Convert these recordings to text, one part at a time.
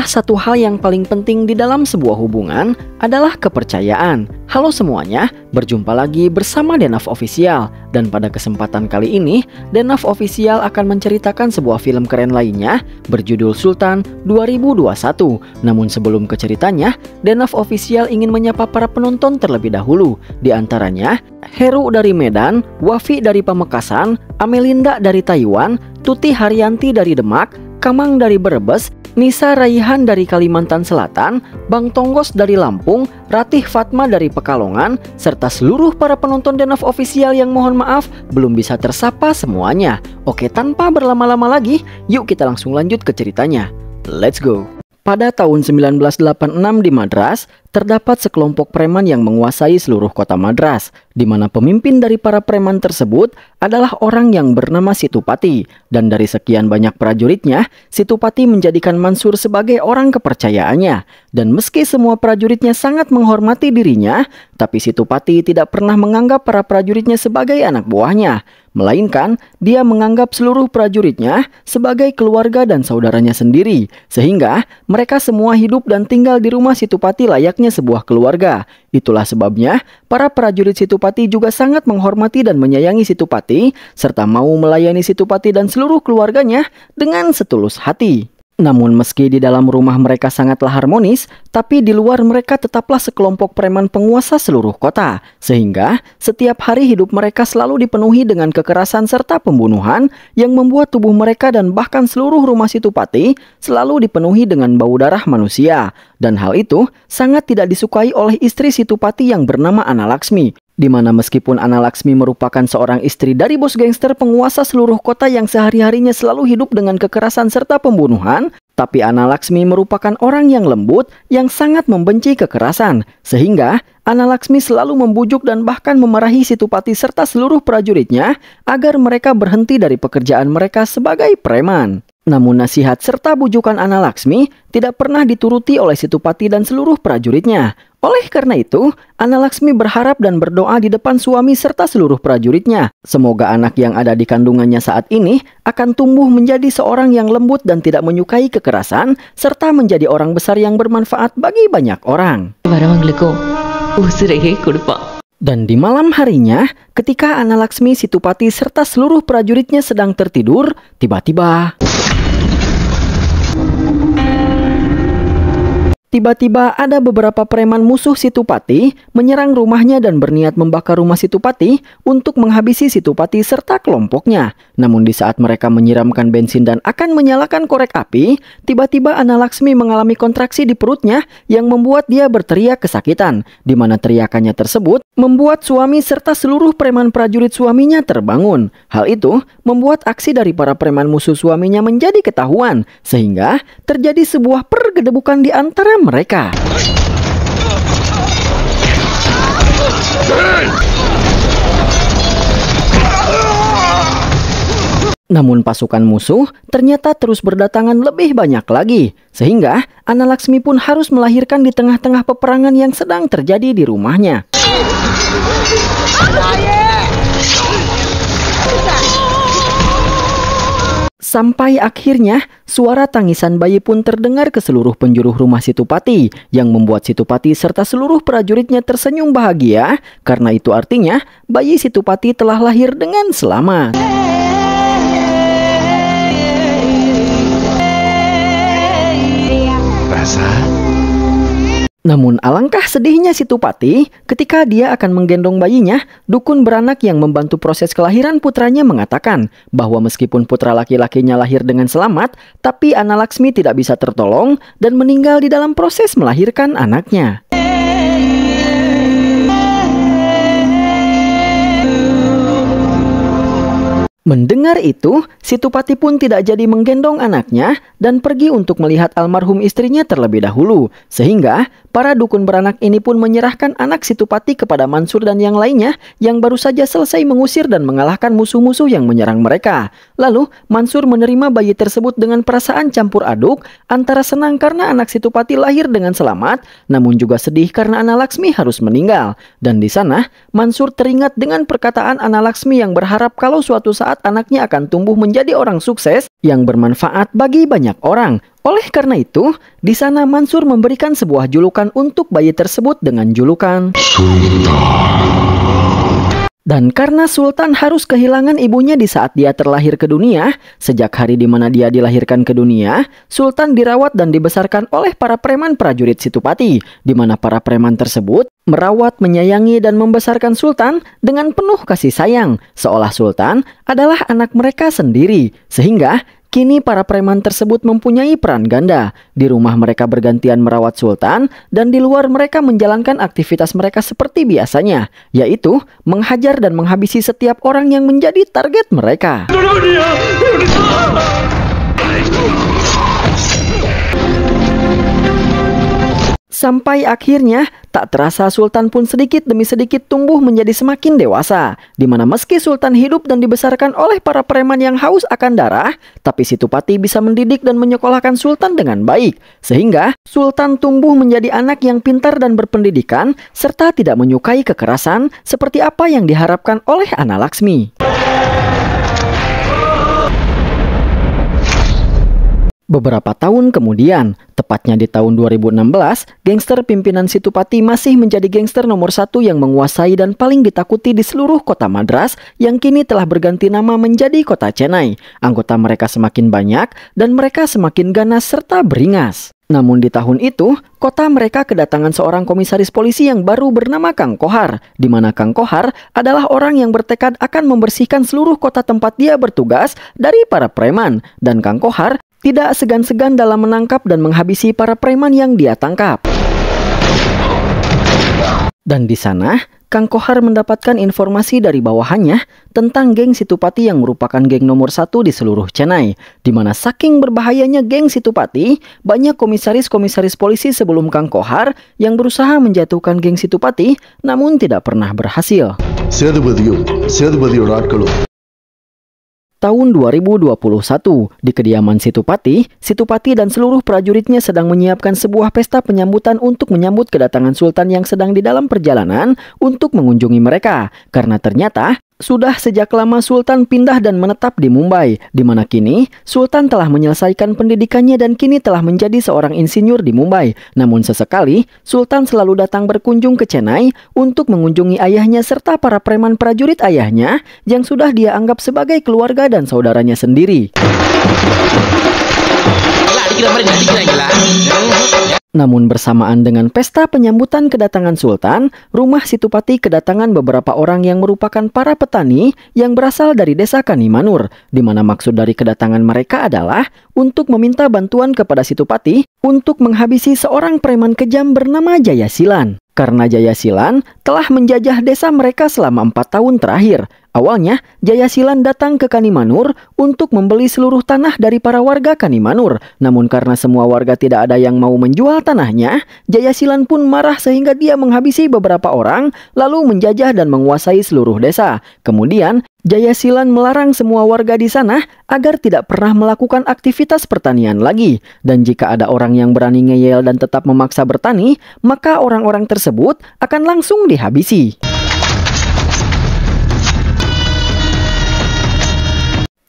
Salah satu hal yang paling penting di dalam sebuah hubungan adalah kepercayaan. Halo semuanya, berjumpa lagi bersama Denaf Official. Dan pada kesempatan kali ini, Denaf Official akan menceritakan sebuah film keren lainnya berjudul Sultan 2021. Namun sebelum ke ceritanya, Denaf Official ingin menyapa para penonton terlebih dahulu. Di antaranya, Heru dari Medan, Wafi dari Pamekasan, Amelinda dari Taiwan, Tuti Haryanti dari Demak, Kamang dari Brebes, Nisa Raihan dari Kalimantan Selatan, Bang Tonggos dari Lampung, Ratih Fatma dari Pekalongan, serta seluruh para penonton Denov official yang mohon maaf belum bisa tersapa semuanya. Oke, tanpa berlama-lama lagi, yuk kita langsung lanjut ke ceritanya. Let's go! Pada tahun 1986 di Madras, terdapat sekelompok preman yang menguasai seluruh kota Madras, di mana pemimpin dari para preman tersebut adalah orang yang bernama Situpati. Dan dari sekian banyak prajuritnya, Situpati menjadikan Mansur sebagai orang kepercayaannya. Dan meski semua prajuritnya sangat menghormati dirinya, tapi Situpati tidak pernah menganggap para prajuritnya sebagai anak buahnya. Melainkan, dia menganggap seluruh prajuritnya sebagai keluarga dan saudaranya sendiri, sehingga mereka semua hidup dan tinggal di rumah Situpati layaknya sebuah keluarga. Itulah sebabnya, para prajurit Situpati juga sangat menghormati dan menyayangi Situpati, serta mau melayani Situpati dan seluruh keluarganya dengan setulus hati. Namun meski di dalam rumah mereka sangatlah harmonis, tapi di luar mereka tetaplah sekelompok preman penguasa seluruh kota. Sehingga setiap hari hidup mereka selalu dipenuhi dengan kekerasan serta pembunuhan yang membuat tubuh mereka dan bahkan seluruh rumah Situpati selalu dipenuhi dengan bau darah manusia. Dan hal itu sangat tidak disukai oleh istri Situpati yang bernama Ana Laksmi di mana meskipun Ana Laksmi merupakan seorang istri dari bos gangster penguasa seluruh kota yang sehari-harinya selalu hidup dengan kekerasan serta pembunuhan, tapi Ana Laksmi merupakan orang yang lembut yang sangat membenci kekerasan, sehingga Analaksmi selalu membujuk dan bahkan memarahi Situpati serta seluruh prajuritnya agar mereka berhenti dari pekerjaan mereka sebagai preman. Namun nasihat serta bujukan Analaksmi tidak pernah dituruti oleh Situpati dan seluruh prajuritnya. Oleh karena itu, Analaksmi berharap dan berdoa di depan suami serta seluruh prajuritnya. Semoga anak yang ada di kandungannya saat ini akan tumbuh menjadi seorang yang lembut dan tidak menyukai kekerasan serta menjadi orang besar yang bermanfaat bagi banyak orang dan di malam harinya, ketika Laksmi, Situpati, serta seluruh prajuritnya sedang tertidur, tiba-tiba... Tiba-tiba ada beberapa preman musuh Situpati menyerang rumahnya dan berniat membakar rumah Situpati untuk menghabisi Situpati serta kelompoknya. Namun di saat mereka menyiramkan bensin dan akan menyalakan korek api, tiba-tiba Ana Laksmi mengalami kontraksi di perutnya yang membuat dia berteriak kesakitan, di mana teriakannya tersebut membuat suami serta seluruh preman prajurit suaminya terbangun. Hal itu membuat aksi dari para preman musuh suaminya menjadi ketahuan, sehingga terjadi sebuah pergedebukan di antara mereka. Namun pasukan musuh ternyata terus berdatangan lebih banyak lagi, sehingga Ana Laksmi pun harus melahirkan di tengah-tengah peperangan yang sedang terjadi di rumahnya. Sampai akhirnya, suara tangisan bayi pun terdengar ke seluruh penjuru rumah Situpati, yang membuat Situpati serta seluruh prajuritnya tersenyum bahagia, karena itu artinya bayi Situpati telah lahir dengan selamat. Namun alangkah sedihnya si Tupati ketika dia akan menggendong bayinya, dukun beranak yang membantu proses kelahiran putranya mengatakan bahwa meskipun putra laki-lakinya lahir dengan selamat, tapi Ana Laksmi tidak bisa tertolong dan meninggal di dalam proses melahirkan anaknya. Mendengar itu, si Tupati pun tidak jadi menggendong anaknya dan pergi untuk melihat almarhum istrinya terlebih dahulu. Sehingga, para dukun beranak ini pun menyerahkan anak si Tupati kepada Mansur dan yang lainnya yang baru saja selesai mengusir dan mengalahkan musuh-musuh yang menyerang mereka. Lalu, Mansur menerima bayi tersebut dengan perasaan campur aduk antara senang karena anak si Tupati lahir dengan selamat, namun juga sedih karena anak Laksmi harus meninggal. Dan di sana, Mansur teringat dengan perkataan anak Laksmi yang berharap kalau suatu saat saat anaknya akan tumbuh menjadi orang sukses yang bermanfaat bagi banyak orang. Oleh karena itu, di sana Mansur memberikan sebuah julukan untuk bayi tersebut dengan julukan Sultan. Dan karena Sultan harus kehilangan ibunya di saat dia terlahir ke dunia, sejak hari di mana dia dilahirkan ke dunia, Sultan dirawat dan dibesarkan oleh para preman prajurit Situpati, di mana para preman tersebut merawat, menyayangi, dan membesarkan Sultan dengan penuh kasih sayang, seolah Sultan adalah anak mereka sendiri, sehingga Kini para preman tersebut mempunyai peran ganda. Di rumah mereka bergantian merawat sultan dan di luar mereka menjalankan aktivitas mereka seperti biasanya, yaitu menghajar dan menghabisi setiap orang yang menjadi target mereka. Dunia, dunia. Sampai akhirnya, tak terasa Sultan pun sedikit demi sedikit tumbuh menjadi semakin dewasa. Di mana meski Sultan hidup dan dibesarkan oleh para preman yang haus akan darah, tapi Situpati bisa mendidik dan menyekolahkan Sultan dengan baik. Sehingga, Sultan tumbuh menjadi anak yang pintar dan berpendidikan, serta tidak menyukai kekerasan seperti apa yang diharapkan oleh Ana Laksmi. Beberapa tahun kemudian, tepatnya di tahun 2016, gangster pimpinan Situpati masih menjadi gangster nomor satu yang menguasai dan paling ditakuti di seluruh kota Madras yang kini telah berganti nama menjadi kota Chennai. Anggota mereka semakin banyak dan mereka semakin ganas serta beringas. Namun di tahun itu, kota mereka kedatangan seorang komisaris polisi yang baru bernama Kang Kohar, di mana Kang Kohar adalah orang yang bertekad akan membersihkan seluruh kota tempat dia bertugas dari para preman, dan Kang Kohar tidak segan-segan dalam menangkap dan menghabisi para preman yang dia tangkap. Dan di sana, Kang Kohar mendapatkan informasi dari bawahannya tentang geng Situpati yang merupakan geng nomor satu di seluruh Chennai, di mana saking berbahayanya geng Situpati, banyak komisaris-komisaris polisi sebelum Kang Kohar yang berusaha menjatuhkan geng Situpati, namun tidak pernah berhasil tahun 2021. Di kediaman Situpati, Situpati dan seluruh prajuritnya sedang menyiapkan sebuah pesta penyambutan untuk menyambut kedatangan Sultan yang sedang di dalam perjalanan untuk mengunjungi mereka. Karena ternyata sudah sejak lama Sultan pindah dan menetap di Mumbai, di mana kini Sultan telah menyelesaikan pendidikannya dan kini telah menjadi seorang insinyur di Mumbai. Namun sesekali, Sultan selalu datang berkunjung ke Chennai untuk mengunjungi ayahnya serta para preman prajurit ayahnya yang sudah dia anggap sebagai keluarga dan saudaranya sendiri. Namun bersamaan dengan pesta penyambutan kedatangan Sultan, rumah Situpati kedatangan beberapa orang yang merupakan para petani yang berasal dari desa Kanimanur, di mana maksud dari kedatangan mereka adalah untuk meminta bantuan kepada Situpati untuk menghabisi seorang preman kejam bernama Jayasilan. Karena Jayasilan telah menjajah desa mereka selama empat tahun terakhir, Awalnya, Jayasilan datang ke Kanimanur untuk membeli seluruh tanah dari para warga Kanimanur. Namun karena semua warga tidak ada yang mau menjual tanahnya, Jayasilan pun marah sehingga dia menghabisi beberapa orang lalu menjajah dan menguasai seluruh desa. Kemudian, Jayasilan melarang semua warga di sana agar tidak pernah melakukan aktivitas pertanian lagi. Dan jika ada orang yang berani ngeyel dan tetap memaksa bertani, maka orang-orang tersebut akan langsung dihabisi.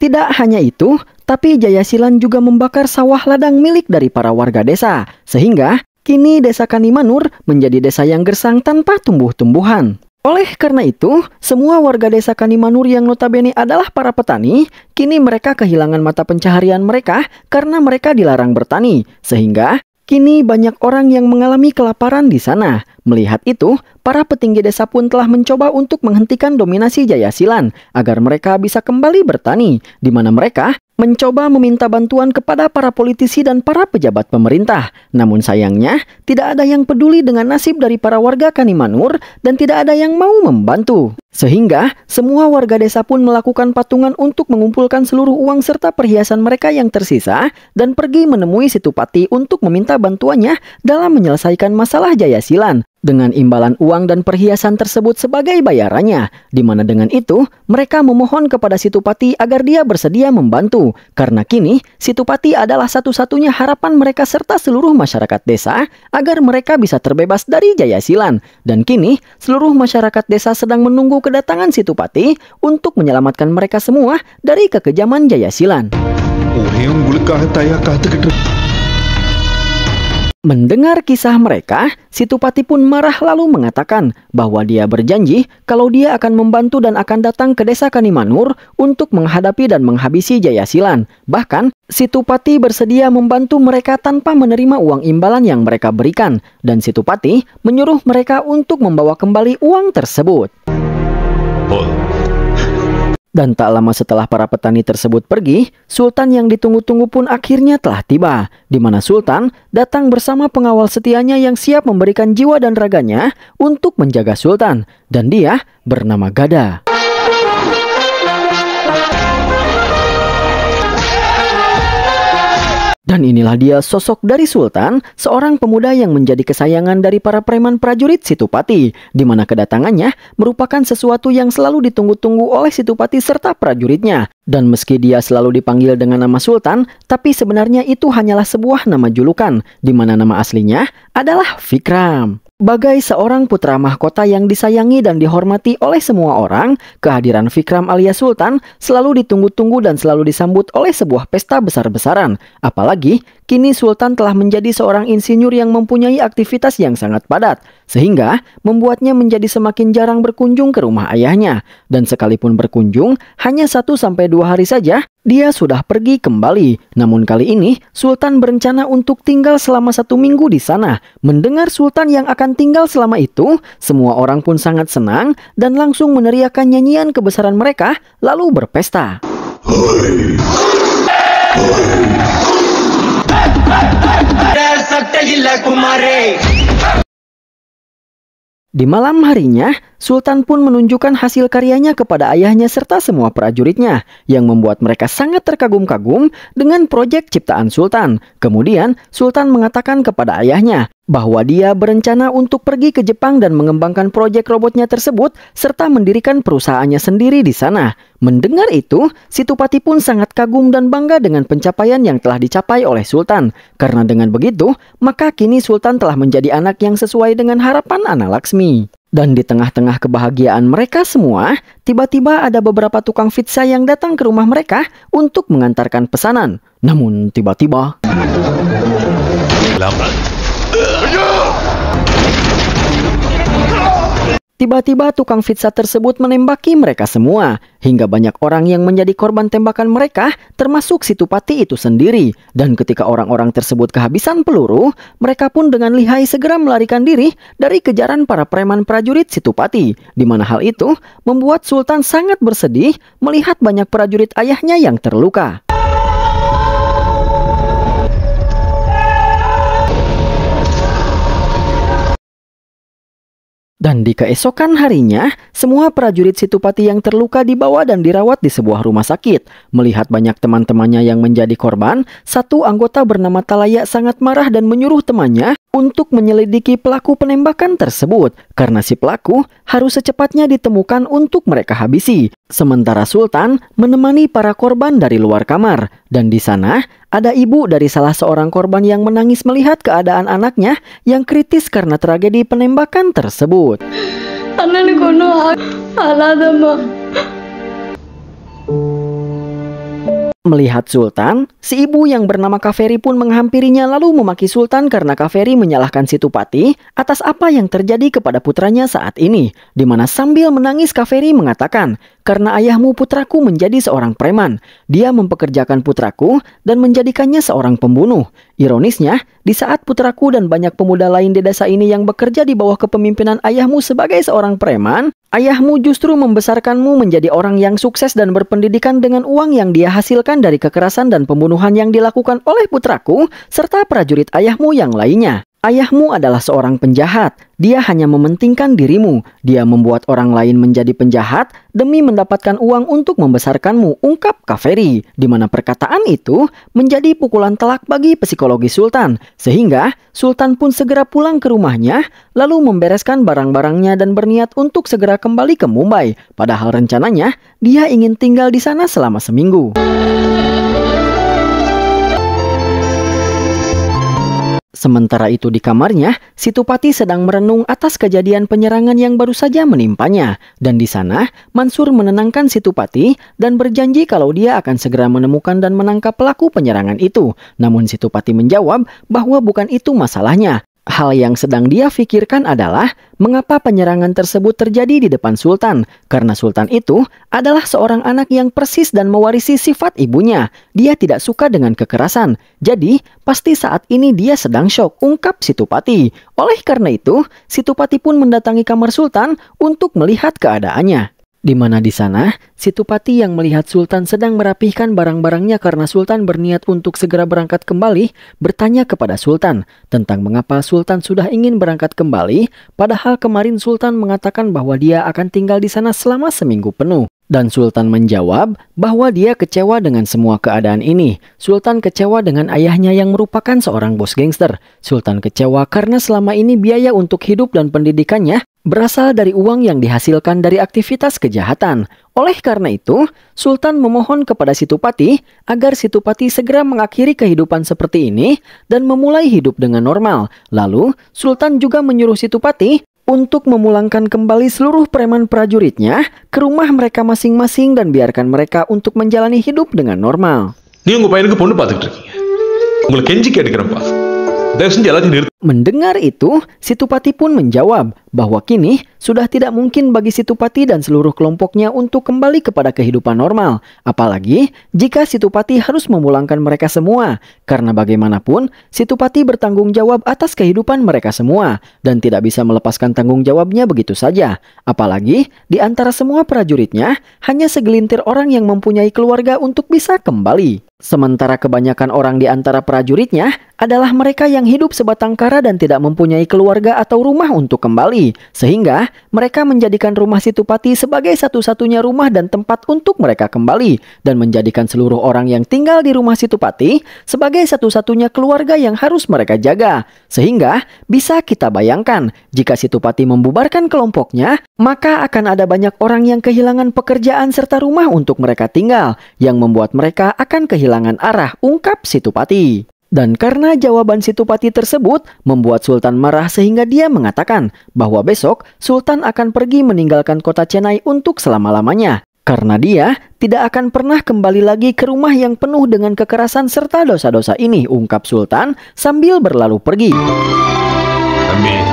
Tidak hanya itu, tapi Jayasilan juga membakar sawah ladang milik dari para warga desa, sehingga kini desa Kanimanur menjadi desa yang gersang tanpa tumbuh-tumbuhan. Oleh karena itu, semua warga desa Kanimanur yang notabene adalah para petani, kini mereka kehilangan mata pencaharian mereka karena mereka dilarang bertani, sehingga Kini banyak orang yang mengalami kelaparan di sana. Melihat itu, para petinggi desa pun telah mencoba untuk menghentikan dominasi Jayasilan agar mereka bisa kembali bertani, di mana mereka mencoba meminta bantuan kepada para politisi dan para pejabat pemerintah. Namun sayangnya, tidak ada yang peduli dengan nasib dari para warga Kanimanur dan tidak ada yang mau membantu. Sehingga, semua warga desa pun melakukan patungan untuk mengumpulkan seluruh uang serta perhiasan mereka yang tersisa dan pergi menemui Situpati untuk meminta bantuannya dalam menyelesaikan masalah Jayasilan dengan imbalan uang dan perhiasan tersebut sebagai bayarannya, di mana dengan itu mereka memohon kepada Situpati agar dia bersedia membantu, karena kini Situpati adalah satu-satunya harapan mereka serta seluruh masyarakat desa agar mereka bisa terbebas dari Jayasilan. Dan kini seluruh masyarakat desa sedang menunggu kedatangan Situpati untuk menyelamatkan mereka semua dari kekejaman Jayasilan. Oh, Mendengar kisah mereka, Situpati pun marah lalu mengatakan bahwa dia berjanji kalau dia akan membantu dan akan datang ke desa Kanimanur untuk menghadapi dan menghabisi Jayasilan. Bahkan, Situpati bersedia membantu mereka tanpa menerima uang imbalan yang mereka berikan dan Situpati menyuruh mereka untuk membawa kembali uang tersebut. Oh. Dan tak lama setelah para petani tersebut pergi, Sultan yang ditunggu-tunggu pun akhirnya telah tiba, di mana Sultan datang bersama pengawal setianya yang siap memberikan jiwa dan raganya untuk menjaga Sultan, dan dia bernama Gada. Dan inilah dia sosok dari Sultan, seorang pemuda yang menjadi kesayangan dari para preman prajurit Situpati, di mana kedatangannya merupakan sesuatu yang selalu ditunggu-tunggu oleh Situpati serta prajuritnya. Dan meski dia selalu dipanggil dengan nama Sultan, tapi sebenarnya itu hanyalah sebuah nama julukan, di mana nama aslinya adalah Vikram. Bagai seorang putra mahkota yang disayangi dan dihormati oleh semua orang, kehadiran Vikram alias Sultan selalu ditunggu-tunggu dan selalu disambut oleh sebuah pesta besar-besaran. Apalagi, kini Sultan telah menjadi seorang insinyur yang mempunyai aktivitas yang sangat padat, sehingga membuatnya menjadi semakin jarang berkunjung ke rumah ayahnya. Dan sekalipun berkunjung, hanya satu sampai dua hari saja, dia sudah pergi kembali, namun kali ini Sultan berencana untuk tinggal selama satu minggu di sana. Mendengar Sultan yang akan tinggal selama itu, semua orang pun sangat senang dan langsung meneriakkan nyanyian kebesaran mereka, lalu berpesta. Di malam harinya, Sultan pun menunjukkan hasil karyanya kepada ayahnya serta semua prajuritnya, yang membuat mereka sangat terkagum-kagum dengan proyek ciptaan Sultan. Kemudian, Sultan mengatakan kepada ayahnya bahwa dia berencana untuk pergi ke Jepang dan mengembangkan proyek robotnya tersebut serta mendirikan perusahaannya sendiri di sana. Mendengar itu, Situpati pun sangat kagum dan bangga dengan pencapaian yang telah dicapai oleh Sultan. Karena dengan begitu, maka kini Sultan telah menjadi anak yang sesuai dengan harapan anak Laksmi. Dan di tengah-tengah kebahagiaan mereka semua, tiba-tiba ada beberapa tukang pizza yang datang ke rumah mereka untuk mengantarkan pesanan. Namun tiba-tiba... Lambat. Tiba-tiba tukang pizza tersebut menembaki mereka semua, hingga banyak orang yang menjadi korban tembakan mereka termasuk si Tupati itu sendiri. Dan ketika orang-orang tersebut kehabisan peluru, mereka pun dengan lihai segera melarikan diri dari kejaran para preman prajurit si Tupati. Di mana hal itu membuat Sultan sangat bersedih melihat banyak prajurit ayahnya yang terluka. Dan di keesokan harinya, semua prajurit Situpati yang terluka dibawa dan dirawat di sebuah rumah sakit. Melihat banyak teman-temannya yang menjadi korban, satu anggota bernama Talaya sangat marah dan menyuruh temannya untuk menyelidiki pelaku penembakan tersebut. Karena si pelaku harus secepatnya ditemukan untuk mereka habisi. Sementara Sultan menemani para korban dari luar kamar, dan di sana ada ibu dari salah seorang korban yang menangis melihat keadaan anaknya yang kritis karena tragedi penembakan tersebut. Melihat Sultan, si ibu yang bernama Kaveri pun menghampirinya lalu memaki Sultan karena Kaveri menyalahkan Situpati atas apa yang terjadi kepada putranya saat ini. Di mana sambil menangis Kaveri mengatakan, karena ayahmu putraku menjadi seorang preman. Dia mempekerjakan putraku dan menjadikannya seorang pembunuh. Ironisnya, di saat putraku dan banyak pemuda lain di desa ini yang bekerja di bawah kepemimpinan ayahmu sebagai seorang preman, Ayahmu justru membesarkanmu menjadi orang yang sukses dan berpendidikan dengan uang yang dia hasilkan dari kekerasan dan pembunuhan yang dilakukan oleh putraku serta prajurit ayahmu yang lainnya. Ayahmu adalah seorang penjahat. Dia hanya mementingkan dirimu. Dia membuat orang lain menjadi penjahat demi mendapatkan uang untuk membesarkanmu, ungkap Kaveri, di mana perkataan itu menjadi pukulan telak bagi psikologi Sultan. Sehingga, Sultan pun segera pulang ke rumahnya, lalu membereskan barang-barangnya dan berniat untuk segera kembali ke Mumbai. Padahal rencananya, dia ingin tinggal di sana selama seminggu. Sementara itu di kamarnya, Situpati sedang merenung atas kejadian penyerangan yang baru saja menimpanya. Dan di sana, Mansur menenangkan Situpati dan berjanji kalau dia akan segera menemukan dan menangkap pelaku penyerangan itu. Namun Situpati menjawab bahwa bukan itu masalahnya hal yang sedang dia pikirkan adalah mengapa penyerangan tersebut terjadi di depan Sultan, karena Sultan itu adalah seorang anak yang persis dan mewarisi sifat ibunya. Dia tidak suka dengan kekerasan, jadi pasti saat ini dia sedang shock, ungkap Situpati. Oleh karena itu, Situpati pun mendatangi kamar Sultan untuk melihat keadaannya. Di mana di sana, Situpati yang melihat Sultan sedang merapihkan barang-barangnya karena Sultan berniat untuk segera berangkat kembali, bertanya kepada Sultan tentang mengapa Sultan sudah ingin berangkat kembali, padahal kemarin Sultan mengatakan bahwa dia akan tinggal di sana selama seminggu penuh. Dan Sultan menjawab bahwa dia kecewa dengan semua keadaan ini. Sultan kecewa dengan ayahnya yang merupakan seorang bos gangster. Sultan kecewa karena selama ini biaya untuk hidup dan pendidikannya berasal dari uang yang dihasilkan dari aktivitas kejahatan. Oleh karena itu, Sultan memohon kepada Situpati agar Situpati segera mengakhiri kehidupan seperti ini dan memulai hidup dengan normal. Lalu, Sultan juga menyuruh Situpati untuk memulangkan kembali seluruh preman prajuritnya ke rumah mereka masing-masing dan biarkan mereka untuk menjalani hidup dengan normal. Ini ngupain ke pondu patuk. Mulai kenji kayak di Mendengar itu, Situpati pun menjawab bahwa kini sudah tidak mungkin bagi Situpati dan seluruh kelompoknya untuk kembali kepada kehidupan normal. Apalagi jika Situpati harus memulangkan mereka semua. Karena bagaimanapun, Situpati bertanggung jawab atas kehidupan mereka semua dan tidak bisa melepaskan tanggung jawabnya begitu saja. Apalagi di antara semua prajuritnya, hanya segelintir orang yang mempunyai keluarga untuk bisa kembali. Sementara kebanyakan orang di antara prajuritnya adalah mereka yang hidup sebatang kara dan tidak mempunyai keluarga atau rumah untuk kembali, sehingga mereka menjadikan rumah Situpati sebagai satu-satunya rumah dan tempat untuk mereka kembali, dan menjadikan seluruh orang yang tinggal di rumah Situpati sebagai satu-satunya keluarga yang harus mereka jaga, sehingga bisa kita bayangkan jika Situpati membubarkan kelompoknya, maka akan ada banyak orang yang kehilangan pekerjaan serta rumah untuk mereka tinggal, yang membuat mereka akan kehilangan arah, ungkap Situpati. Dan karena jawaban Situpati tersebut membuat Sultan marah sehingga dia mengatakan bahwa besok Sultan akan pergi meninggalkan kota Chennai untuk selama-lamanya. Karena dia tidak akan pernah kembali lagi ke rumah yang penuh dengan kekerasan serta dosa-dosa ini, ungkap Sultan sambil berlalu pergi. Amin.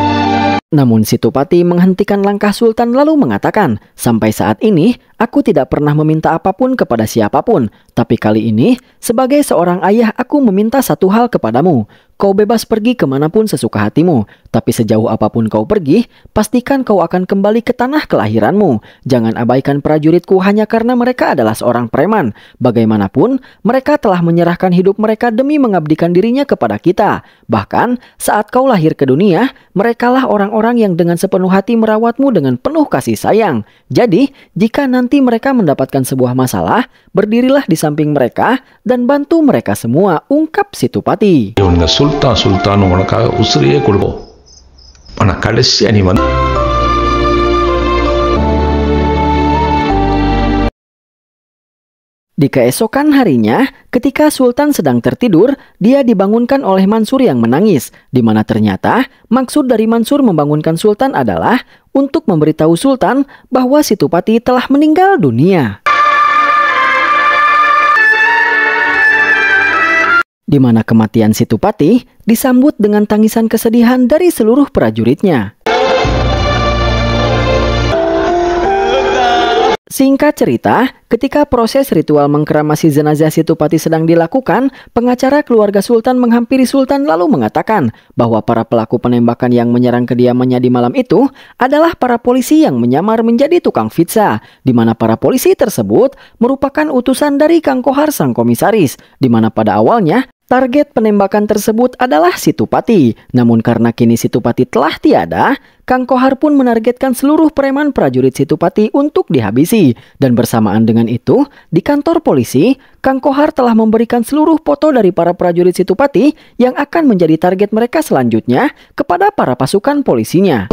Namun Situpati menghentikan langkah Sultan lalu mengatakan, "Sampai saat ini, aku tidak pernah meminta apapun kepada siapapun. Tapi kali ini, sebagai seorang ayah aku meminta satu hal kepadamu. Kau bebas pergi kemanapun sesuka hatimu, tapi sejauh apapun kau pergi, pastikan kau akan kembali ke tanah kelahiranmu. Jangan abaikan prajuritku hanya karena mereka adalah seorang preman. Bagaimanapun, mereka telah menyerahkan hidup mereka demi mengabdikan dirinya kepada kita. Bahkan, saat kau lahir ke dunia, merekalah orang-orang yang dengan sepenuh hati merawatmu dengan penuh kasih sayang. Jadi, jika nanti mereka mendapatkan sebuah masalah, Berdirilah di samping mereka dan bantu mereka semua, ungkap Situpati. Sultan Sultan Di keesokan harinya, ketika Sultan sedang tertidur, dia dibangunkan oleh Mansur yang menangis, di mana ternyata maksud dari Mansur membangunkan Sultan adalah untuk memberitahu Sultan bahwa Situpati telah meninggal dunia. di mana kematian Situpati disambut dengan tangisan kesedihan dari seluruh prajuritnya. Singkat cerita, ketika proses ritual mengkremasi jenazah Situpati sedang dilakukan, pengacara keluarga Sultan menghampiri Sultan lalu mengatakan bahwa para pelaku penembakan yang menyerang kediamannya di malam itu adalah para polisi yang menyamar menjadi tukang pizza, di mana para polisi tersebut merupakan utusan dari Kang Kohar sang komisaris, di mana pada awalnya Target penembakan tersebut adalah Situpati. Namun karena kini Situpati telah tiada, Kang Kohar pun menargetkan seluruh preman prajurit Situpati untuk dihabisi. Dan bersamaan dengan itu, di kantor polisi, Kang Kohar telah memberikan seluruh foto dari para prajurit Situpati yang akan menjadi target mereka selanjutnya kepada para pasukan polisinya.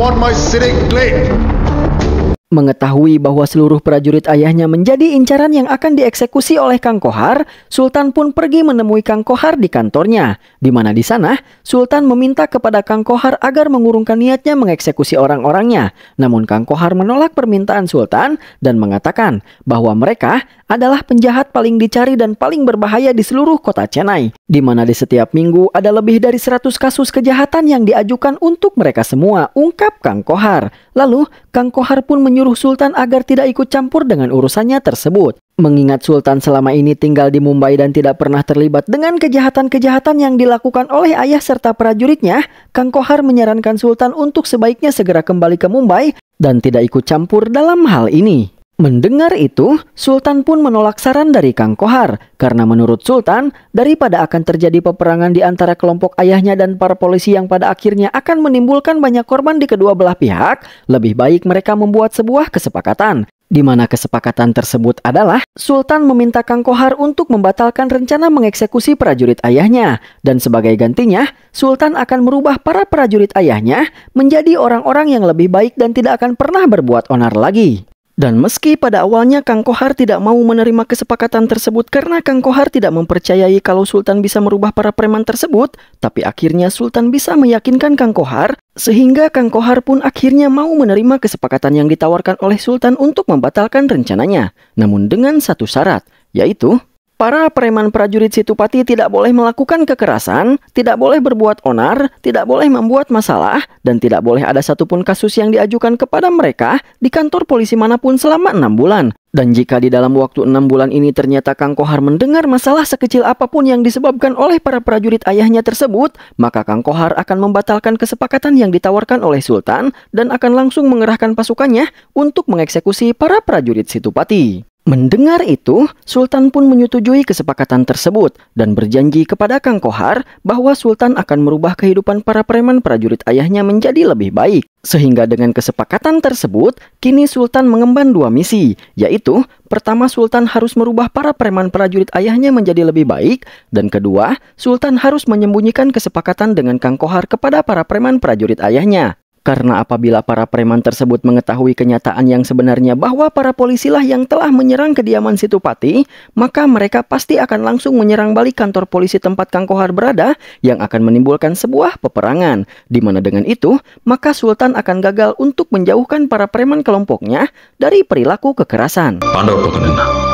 Mengetahui bahwa seluruh prajurit ayahnya menjadi incaran yang akan dieksekusi oleh Kang Kohar, Sultan pun pergi menemui Kang Kohar di kantornya, di mana di sana Sultan meminta kepada Kang Kohar agar mengurungkan niatnya mengeksekusi orang-orangnya. Namun Kang Kohar menolak permintaan Sultan dan mengatakan bahwa mereka adalah penjahat paling dicari dan paling berbahaya di seluruh kota Chennai, di mana di setiap minggu ada lebih dari 100 kasus kejahatan yang diajukan untuk mereka semua, ungkap Kang Kohar. Lalu Kang Kohar pun menyuruh menyuruh Sultan agar tidak ikut campur dengan urusannya tersebut. Mengingat Sultan selama ini tinggal di Mumbai dan tidak pernah terlibat dengan kejahatan-kejahatan yang dilakukan oleh ayah serta prajuritnya, Kang Kohar menyarankan Sultan untuk sebaiknya segera kembali ke Mumbai dan tidak ikut campur dalam hal ini. Mendengar itu, Sultan pun menolak saran dari Kang Kohar karena menurut Sultan, daripada akan terjadi peperangan di antara kelompok ayahnya dan para polisi yang pada akhirnya akan menimbulkan banyak korban di kedua belah pihak, lebih baik mereka membuat sebuah kesepakatan. Di mana kesepakatan tersebut adalah Sultan meminta Kang Kohar untuk membatalkan rencana mengeksekusi prajurit ayahnya dan sebagai gantinya Sultan akan merubah para prajurit ayahnya menjadi orang-orang yang lebih baik dan tidak akan pernah berbuat onar lagi. Dan meski pada awalnya Kang Kohar tidak mau menerima kesepakatan tersebut karena Kang Kohar tidak mempercayai kalau Sultan bisa merubah para preman tersebut, tapi akhirnya Sultan bisa meyakinkan Kang Kohar, sehingga Kang Kohar pun akhirnya mau menerima kesepakatan yang ditawarkan oleh Sultan untuk membatalkan rencananya. Namun dengan satu syarat, yaitu Para preman prajurit Situpati tidak boleh melakukan kekerasan, tidak boleh berbuat onar, tidak boleh membuat masalah, dan tidak boleh ada satupun kasus yang diajukan kepada mereka di kantor polisi manapun selama enam bulan. Dan jika di dalam waktu enam bulan ini ternyata Kang Kohar mendengar masalah sekecil apapun yang disebabkan oleh para prajurit ayahnya tersebut, maka Kang Kohar akan membatalkan kesepakatan yang ditawarkan oleh Sultan dan akan langsung mengerahkan pasukannya untuk mengeksekusi para prajurit Situpati. Mendengar itu, Sultan pun menyetujui kesepakatan tersebut dan berjanji kepada Kang Kohar bahwa Sultan akan merubah kehidupan para preman prajurit ayahnya menjadi lebih baik. Sehingga dengan kesepakatan tersebut, kini Sultan mengemban dua misi, yaitu pertama Sultan harus merubah para preman prajurit ayahnya menjadi lebih baik, dan kedua, Sultan harus menyembunyikan kesepakatan dengan Kang Kohar kepada para preman prajurit ayahnya. Karena apabila para preman tersebut mengetahui kenyataan yang sebenarnya bahwa para polisilah yang telah menyerang kediaman Situpati, maka mereka pasti akan langsung menyerang balik kantor polisi tempat Kang Kohar berada yang akan menimbulkan sebuah peperangan. Di mana dengan itu, maka Sultan akan gagal untuk menjauhkan para preman kelompoknya dari perilaku kekerasan. pandu, pandu.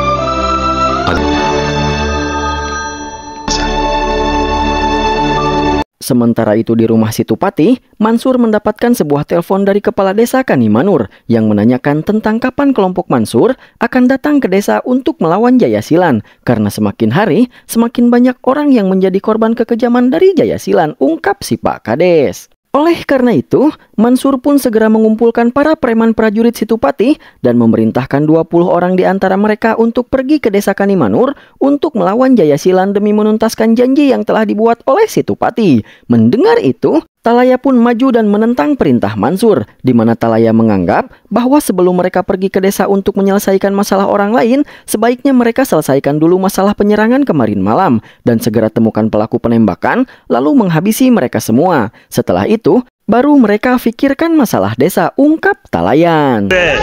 Sementara itu di rumah Situpati, Mansur mendapatkan sebuah telepon dari kepala desa Kani Manur yang menanyakan tentang kapan kelompok Mansur akan datang ke desa untuk melawan Jayasilan karena semakin hari semakin banyak orang yang menjadi korban kekejaman dari Jayasilan, ungkap si Pak Kades. Oleh karena itu, Mansur pun segera mengumpulkan para preman prajurit Situpati dan memerintahkan 20 orang di antara mereka untuk pergi ke desa Kanimanur untuk melawan Jayasilan demi menuntaskan janji yang telah dibuat oleh Situpati. Mendengar itu, Talaya pun maju dan menentang perintah Mansur, di mana Talaya menganggap bahwa sebelum mereka pergi ke desa untuk menyelesaikan masalah orang lain, sebaiknya mereka selesaikan dulu masalah penyerangan kemarin malam dan segera temukan pelaku penembakan, lalu menghabisi mereka semua. Setelah itu, baru mereka pikirkan masalah desa, ungkap Talayan. Eh.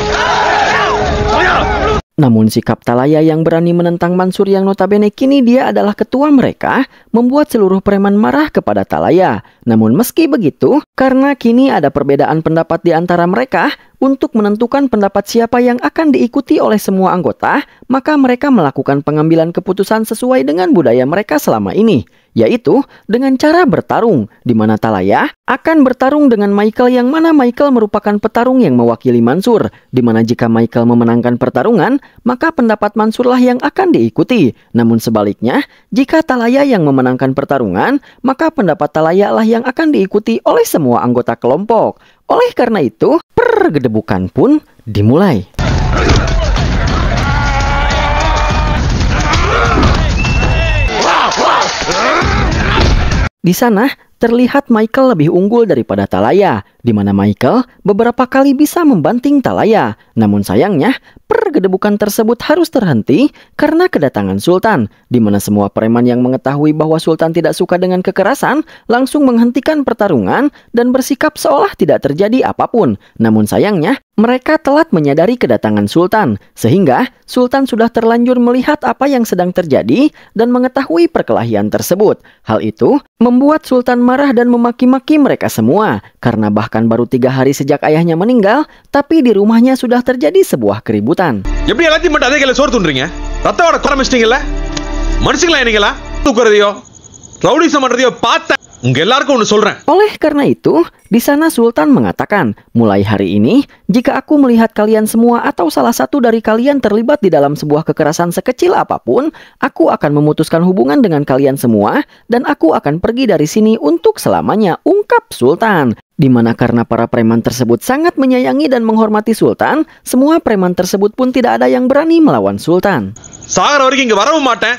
Namun sikap Talaya yang berani menentang Mansur yang notabene kini dia adalah ketua mereka membuat seluruh preman marah kepada Talaya. Namun meski begitu, karena kini ada perbedaan pendapat di antara mereka untuk menentukan pendapat siapa yang akan diikuti oleh semua anggota, maka mereka melakukan pengambilan keputusan sesuai dengan budaya mereka selama ini yaitu dengan cara bertarung, di mana Talaya akan bertarung dengan Michael yang mana Michael merupakan petarung yang mewakili Mansur, di mana jika Michael memenangkan pertarungan, maka pendapat Mansurlah yang akan diikuti. Namun sebaliknya, jika Talaya yang memenangkan pertarungan, maka pendapat Talaya lah yang akan diikuti oleh semua anggota kelompok. Oleh karena itu, pergedebukan pun dimulai. Di sana, terlihat Michael lebih unggul daripada Talaya, di mana Michael beberapa kali bisa membanting Talaya. Namun sayangnya, pergedebukan tersebut harus terhenti karena kedatangan Sultan, di mana semua preman yang mengetahui bahwa Sultan tidak suka dengan kekerasan langsung menghentikan pertarungan dan bersikap seolah tidak terjadi apapun. Namun sayangnya, mereka telat menyadari kedatangan Sultan, sehingga Sultan sudah terlanjur melihat apa yang sedang terjadi dan mengetahui perkelahian tersebut. Hal itu membuat Sultan marah dan memaki-maki mereka semua, karena bahkan Bahkan baru tiga hari sejak ayahnya meninggal, tapi di rumahnya sudah terjadi sebuah keributan. oleh karena itu, di sana Sultan mengatakan, mulai hari ini, jika aku melihat kalian semua atau salah satu dari kalian terlibat di dalam sebuah kekerasan sekecil apapun, aku akan memutuskan hubungan dengan kalian semua dan aku akan pergi dari sini untuk selamanya, ungkap Sultan di mana karena para preman tersebut sangat menyayangi dan menghormati Sultan, semua preman tersebut pun tidak ada yang berani melawan Sultan. Eh?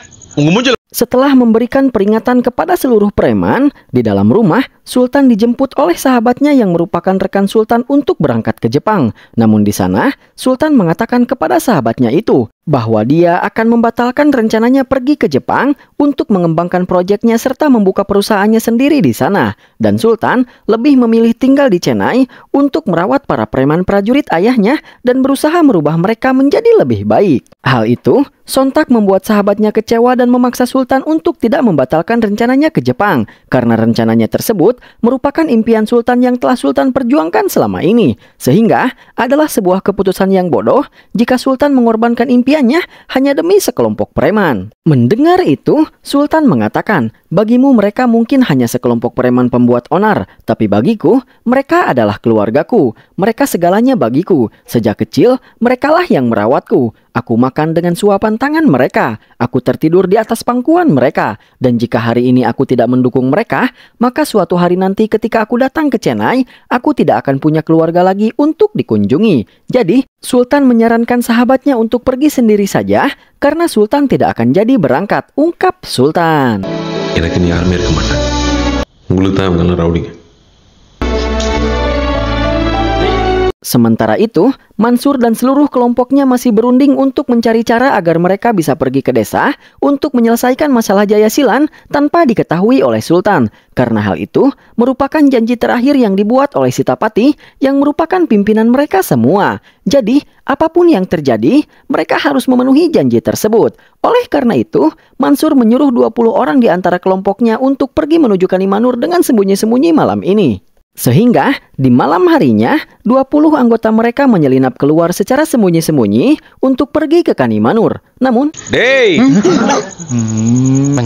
Setelah memberikan peringatan kepada seluruh preman, di dalam rumah, Sultan dijemput oleh sahabatnya yang merupakan rekan Sultan untuk berangkat ke Jepang. Namun di sana, Sultan mengatakan kepada sahabatnya itu, bahwa dia akan membatalkan rencananya pergi ke Jepang untuk mengembangkan proyeknya serta membuka perusahaannya sendiri di sana. Dan Sultan lebih memilih tinggal di Chennai untuk merawat para preman prajurit ayahnya dan berusaha merubah mereka menjadi lebih baik. Hal itu sontak membuat sahabatnya kecewa dan memaksa Sultan untuk tidak membatalkan rencananya ke Jepang karena rencananya tersebut merupakan impian Sultan yang telah Sultan perjuangkan selama ini. Sehingga adalah sebuah keputusan yang bodoh jika Sultan mengorbankan impian impiannya hanya demi sekelompok preman. Mendengar itu, Sultan mengatakan Bagimu mereka mungkin hanya sekelompok preman pembuat onar, tapi bagiku mereka adalah keluargaku. Mereka segalanya bagiku. Sejak kecil merekalah yang merawatku. Aku makan dengan suapan tangan mereka. Aku tertidur di atas pangkuan mereka. Dan jika hari ini aku tidak mendukung mereka, maka suatu hari nanti ketika aku datang ke Chennai, aku tidak akan punya keluarga lagi untuk dikunjungi. Jadi, Sultan menyarankan sahabatnya untuk pergi sendiri saja karena Sultan tidak akan jadi berangkat, ungkap Sultan. எனக்கு நீ யாருமே இருக்க மாட்டேன் உங்களுக்கு தான் இவங்கெல்லாம் ரவுடிங்க Sementara itu, Mansur dan seluruh kelompoknya masih berunding untuk mencari cara agar mereka bisa pergi ke desa untuk menyelesaikan masalah Jaya Silan tanpa diketahui oleh Sultan. Karena hal itu merupakan janji terakhir yang dibuat oleh Sitapati yang merupakan pimpinan mereka semua. Jadi, apapun yang terjadi, mereka harus memenuhi janji tersebut. Oleh karena itu, Mansur menyuruh 20 orang di antara kelompoknya untuk pergi menuju Kalimanur dengan sembunyi-sembunyi malam ini. Sehingga di malam harinya, 20 anggota mereka menyelinap keluar secara sembunyi-sembunyi untuk pergi ke Kanimanur. Namun, Day. Hmm,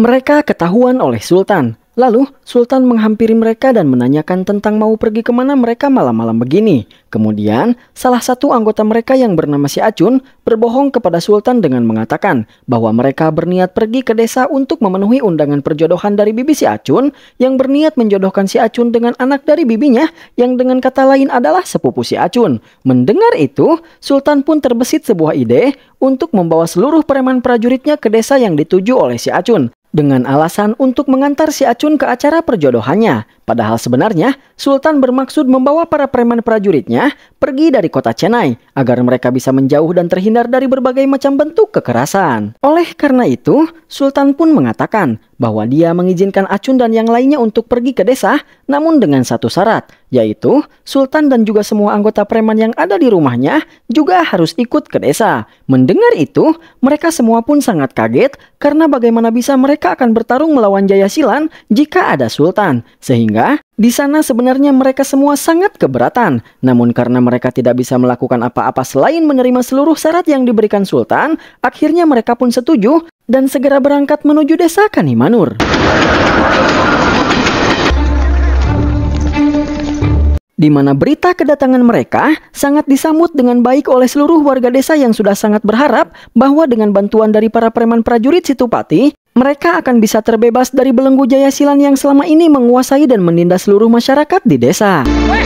mereka ketahuan oleh Sultan Lalu, Sultan menghampiri mereka dan menanyakan tentang mau pergi kemana mereka malam-malam begini. Kemudian, salah satu anggota mereka yang bernama si Acun berbohong kepada Sultan dengan mengatakan bahwa mereka berniat pergi ke desa untuk memenuhi undangan perjodohan dari bibi si Acun yang berniat menjodohkan si Acun dengan anak dari bibinya yang dengan kata lain adalah sepupu si Acun. Mendengar itu, Sultan pun terbesit sebuah ide untuk membawa seluruh preman prajuritnya ke desa yang dituju oleh si Acun dengan alasan untuk mengantar si Acun ke acara perjodohannya Padahal sebenarnya Sultan bermaksud membawa para preman prajuritnya pergi dari kota Chennai agar mereka bisa menjauh dan terhindar dari berbagai macam bentuk kekerasan. Oleh karena itu, Sultan pun mengatakan bahwa dia mengizinkan Acun dan yang lainnya untuk pergi ke desa namun dengan satu syarat, yaitu Sultan dan juga semua anggota preman yang ada di rumahnya juga harus ikut ke desa. Mendengar itu, mereka semua pun sangat kaget karena bagaimana bisa mereka akan bertarung melawan Jaya Silan jika ada Sultan. Sehingga Tengah, di sana sebenarnya mereka semua sangat keberatan. Namun karena mereka tidak bisa melakukan apa-apa selain menerima seluruh syarat yang diberikan Sultan, akhirnya mereka pun setuju dan segera berangkat menuju desa Kanimanur. di mana berita kedatangan mereka sangat disambut dengan baik oleh seluruh warga desa yang sudah sangat berharap bahwa dengan bantuan dari para preman prajurit Situpati, mereka akan bisa terbebas dari belenggu jaya silan yang selama ini menguasai dan menindas seluruh masyarakat di desa. Eh,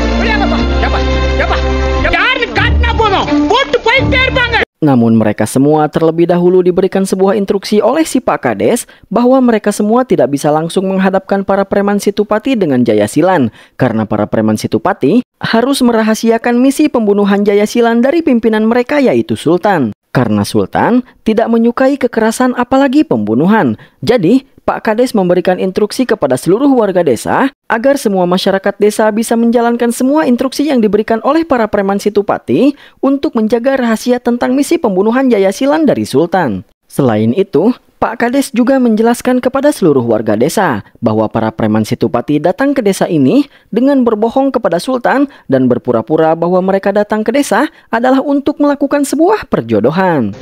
Namun mereka semua terlebih dahulu diberikan sebuah instruksi oleh si Pak Kades bahwa mereka semua tidak bisa langsung menghadapkan para preman Situpati dengan Jayasilan karena para preman Situpati harus merahasiakan misi pembunuhan Jayasilan dari pimpinan mereka yaitu Sultan. Karena Sultan tidak menyukai kekerasan apalagi pembunuhan. Jadi, Pak Kades memberikan instruksi kepada seluruh warga desa agar semua masyarakat desa bisa menjalankan semua instruksi yang diberikan oleh para preman Situpati untuk menjaga rahasia tentang misi pembunuhan Jayasilan dari Sultan. Selain itu, Pak Kades juga menjelaskan kepada seluruh warga desa bahwa para preman Situpati datang ke desa ini dengan berbohong kepada Sultan dan berpura-pura bahwa mereka datang ke desa adalah untuk melakukan sebuah perjodohan.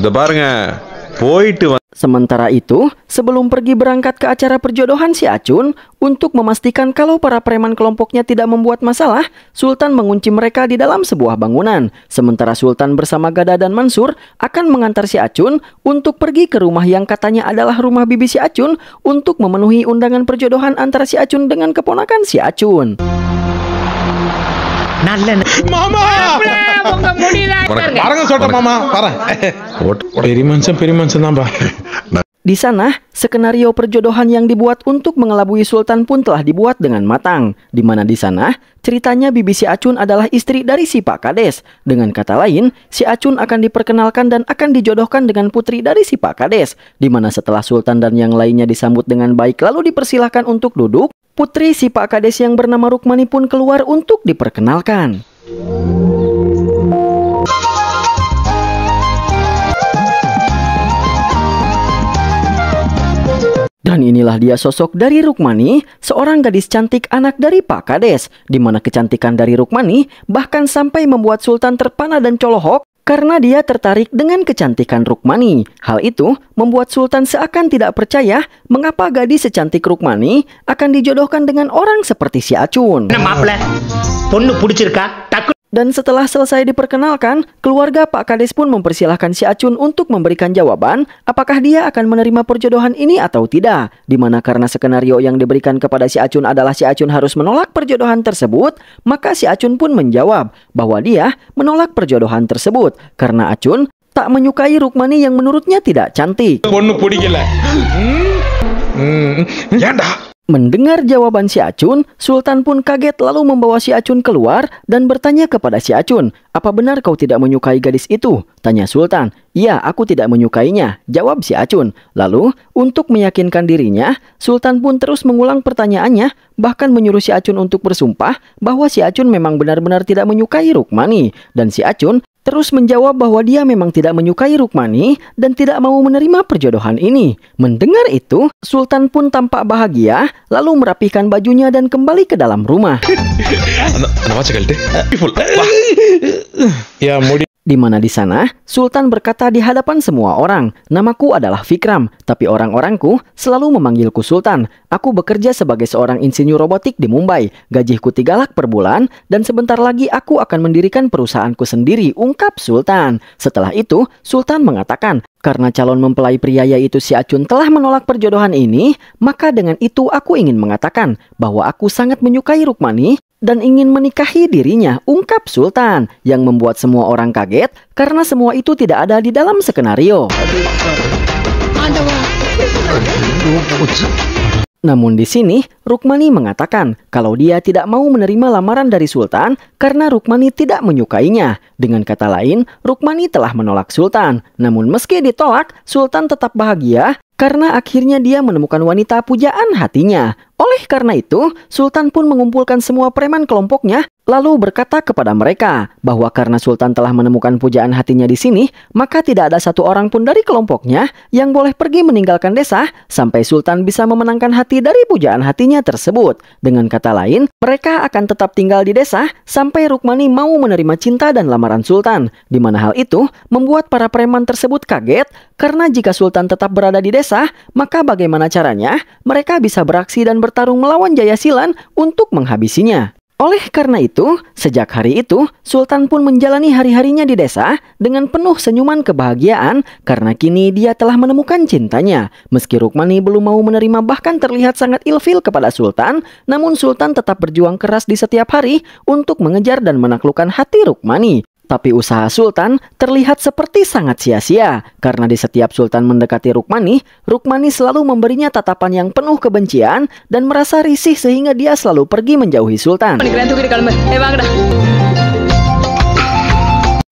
Debarnya, Sementara itu, sebelum pergi berangkat ke acara perjodohan si Acun, untuk memastikan kalau para preman kelompoknya tidak membuat masalah, Sultan mengunci mereka di dalam sebuah bangunan. Sementara Sultan bersama Gada dan Mansur akan mengantar si Acun untuk pergi ke rumah yang katanya adalah rumah bibi si Acun untuk memenuhi undangan perjodohan antara si Acun dengan keponakan si Acun. நல்ல மாமா சொல்ற மாமா பாரு பெரிய மனுஷன் பெரிய மனுஷன் தான்பா Di sana, skenario perjodohan yang dibuat untuk mengelabui Sultan pun telah dibuat dengan matang, di mana di sana ceritanya Bibi Si Acun adalah istri dari Si Pak Kades. Dengan kata lain, Si Acun akan diperkenalkan dan akan dijodohkan dengan putri dari Si Pak Kades, di mana setelah Sultan dan yang lainnya disambut dengan baik lalu dipersilahkan untuk duduk, putri Si Pak Kades yang bernama Rukmani pun keluar untuk diperkenalkan. Dan inilah dia sosok dari Rukmani, seorang gadis cantik anak dari Pak Kades, di mana kecantikan dari Rukmani bahkan sampai membuat Sultan terpana dan colohok karena dia tertarik dengan kecantikan Rukmani. Hal itu membuat Sultan seakan tidak percaya mengapa gadis secantik Rukmani akan dijodohkan dengan orang seperti si Acun. Nah, maaf lah, dan setelah selesai diperkenalkan, keluarga Pak Kades pun mempersilahkan si Acun untuk memberikan jawaban apakah dia akan menerima perjodohan ini atau tidak. Dimana karena skenario yang diberikan kepada si Acun adalah si Acun harus menolak perjodohan tersebut, maka si Acun pun menjawab bahwa dia menolak perjodohan tersebut karena Acun tak menyukai Rukmani yang menurutnya tidak cantik. Hmm? hmm? Hmm. Ya, Mendengar jawaban si Acun, Sultan pun kaget lalu membawa si Acun keluar dan bertanya kepada si Acun, apa benar kau tidak menyukai gadis itu? Tanya Sultan, iya aku tidak menyukainya, jawab si Acun. Lalu, untuk meyakinkan dirinya, Sultan pun terus mengulang pertanyaannya, bahkan menyuruh si Acun untuk bersumpah bahwa si Acun memang benar-benar tidak menyukai Rukmani. Dan si Acun terus menjawab bahwa dia memang tidak menyukai Rukmani dan tidak mau menerima perjodohan ini. Mendengar itu, Sultan pun tampak bahagia, lalu merapikan bajunya dan kembali ke dalam rumah. Ya, Mudi di mana di sana, Sultan berkata di hadapan semua orang, namaku adalah Vikram, tapi orang-orangku selalu memanggilku Sultan. Aku bekerja sebagai seorang insinyur robotik di Mumbai, gajiku tiga lak per bulan, dan sebentar lagi aku akan mendirikan perusahaanku sendiri, ungkap Sultan. Setelah itu, Sultan mengatakan, karena calon mempelai pria yaitu si Acun telah menolak perjodohan ini, maka dengan itu aku ingin mengatakan bahwa aku sangat menyukai Rukmani dan ingin menikahi dirinya, ungkap Sultan yang membuat semua orang kaget karena semua itu tidak ada di dalam skenario. Namun di sini, Rukmani mengatakan kalau dia tidak mau menerima lamaran dari Sultan karena Rukmani tidak menyukainya. Dengan kata lain, Rukmani telah menolak Sultan. Namun meski ditolak, Sultan tetap bahagia karena akhirnya dia menemukan wanita pujaan hatinya. Oleh karena itu, Sultan pun mengumpulkan semua preman kelompoknya lalu berkata kepada mereka bahwa karena Sultan telah menemukan pujaan hatinya di sini, maka tidak ada satu orang pun dari kelompoknya yang boleh pergi meninggalkan desa sampai Sultan bisa memenangkan hati dari pujaan hatinya tersebut. Dengan kata lain, mereka akan tetap tinggal di desa sampai Rukmani mau menerima cinta dan lamaran Sultan, di mana hal itu membuat para preman tersebut kaget karena jika Sultan tetap berada di desa, maka bagaimana caranya mereka bisa beraksi dan bertarung melawan Jayasilan untuk menghabisinya. Oleh karena itu, sejak hari itu, Sultan pun menjalani hari-harinya di desa dengan penuh senyuman kebahagiaan karena kini dia telah menemukan cintanya. Meski Rukmani belum mau menerima bahkan terlihat sangat ilfil kepada Sultan, namun Sultan tetap berjuang keras di setiap hari untuk mengejar dan menaklukkan hati Rukmani. Tapi usaha Sultan terlihat seperti sangat sia-sia karena di setiap Sultan mendekati Rukmani, Rukmani selalu memberinya tatapan yang penuh kebencian dan merasa risih sehingga dia selalu pergi menjauhi Sultan. Eh,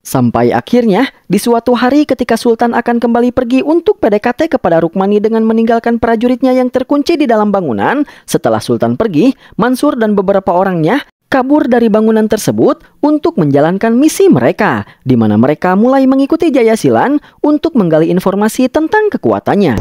Sampai akhirnya, di suatu hari ketika Sultan akan kembali pergi untuk PDKT kepada Rukmani dengan meninggalkan prajuritnya yang terkunci di dalam bangunan, setelah Sultan pergi, Mansur dan beberapa orangnya kabur dari bangunan tersebut untuk menjalankan misi mereka, di mana mereka mulai mengikuti Jaya Silan untuk menggali informasi tentang kekuatannya.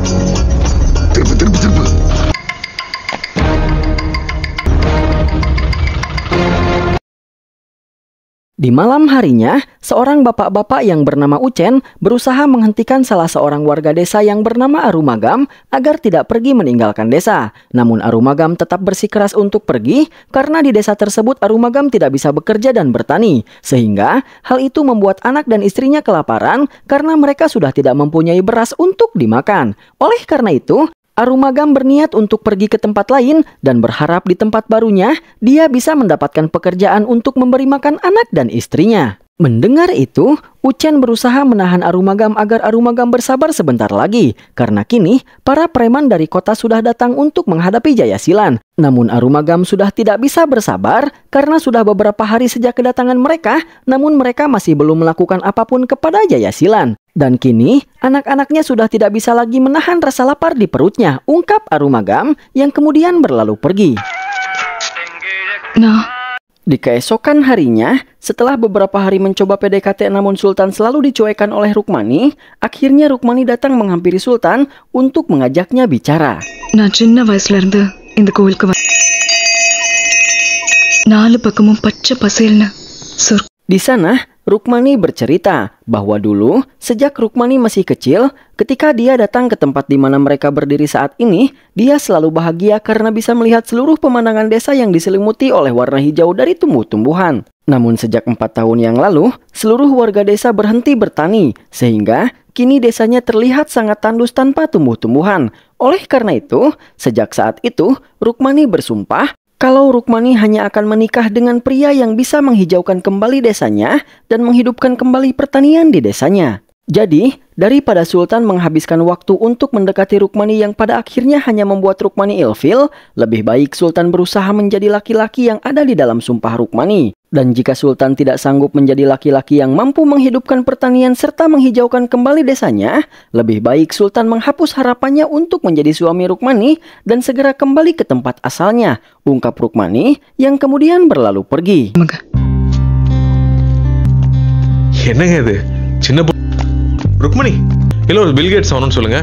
Di malam harinya, seorang bapak-bapak yang bernama Ucen berusaha menghentikan salah seorang warga desa yang bernama Arumagam agar tidak pergi meninggalkan desa. Namun Arumagam tetap bersikeras untuk pergi karena di desa tersebut Arumagam tidak bisa bekerja dan bertani. Sehingga hal itu membuat anak dan istrinya kelaparan karena mereka sudah tidak mempunyai beras untuk dimakan. Oleh karena itu, Arumagam berniat untuk pergi ke tempat lain dan berharap di tempat barunya dia bisa mendapatkan pekerjaan untuk memberi makan anak dan istrinya. Mendengar itu, Ucen berusaha menahan Arumagam agar Arumagam bersabar sebentar lagi, karena kini para preman dari kota sudah datang untuk menghadapi Jayasilan. Namun Arumagam sudah tidak bisa bersabar karena sudah beberapa hari sejak kedatangan mereka, namun mereka masih belum melakukan apapun kepada Jayasilan. Dan kini, anak-anaknya sudah tidak bisa lagi menahan rasa lapar di perutnya, ungkap Arumagam yang kemudian berlalu pergi. Nah, di keesokan harinya, setelah beberapa hari mencoba PDKT namun Sultan selalu dicuekan oleh Rukmani, akhirnya Rukmani datang menghampiri Sultan untuk mengajaknya bicara. Di sana, Rukmani bercerita bahwa dulu, sejak Rukmani masih kecil, ketika dia datang ke tempat di mana mereka berdiri saat ini, dia selalu bahagia karena bisa melihat seluruh pemandangan desa yang diselimuti oleh warna hijau dari tumbuh-tumbuhan. Namun sejak empat tahun yang lalu, seluruh warga desa berhenti bertani, sehingga kini desanya terlihat sangat tandus tanpa tumbuh-tumbuhan. Oleh karena itu, sejak saat itu, Rukmani bersumpah kalau Rukmani hanya akan menikah dengan pria yang bisa menghijaukan kembali desanya dan menghidupkan kembali pertanian di desanya. Jadi, daripada Sultan menghabiskan waktu untuk mendekati Rukmani yang pada akhirnya hanya membuat Rukmani ilfil, lebih baik Sultan berusaha menjadi laki-laki yang ada di dalam sumpah Rukmani. Dan jika Sultan tidak sanggup menjadi laki-laki yang mampu menghidupkan pertanian serta menghijaukan kembali desanya, lebih baik Sultan menghapus harapannya untuk menjadi suami Rukmani dan segera kembali ke tempat asalnya, ungkap Rukmani yang kemudian berlalu pergi. Ya, Rukmani, இது சின்ன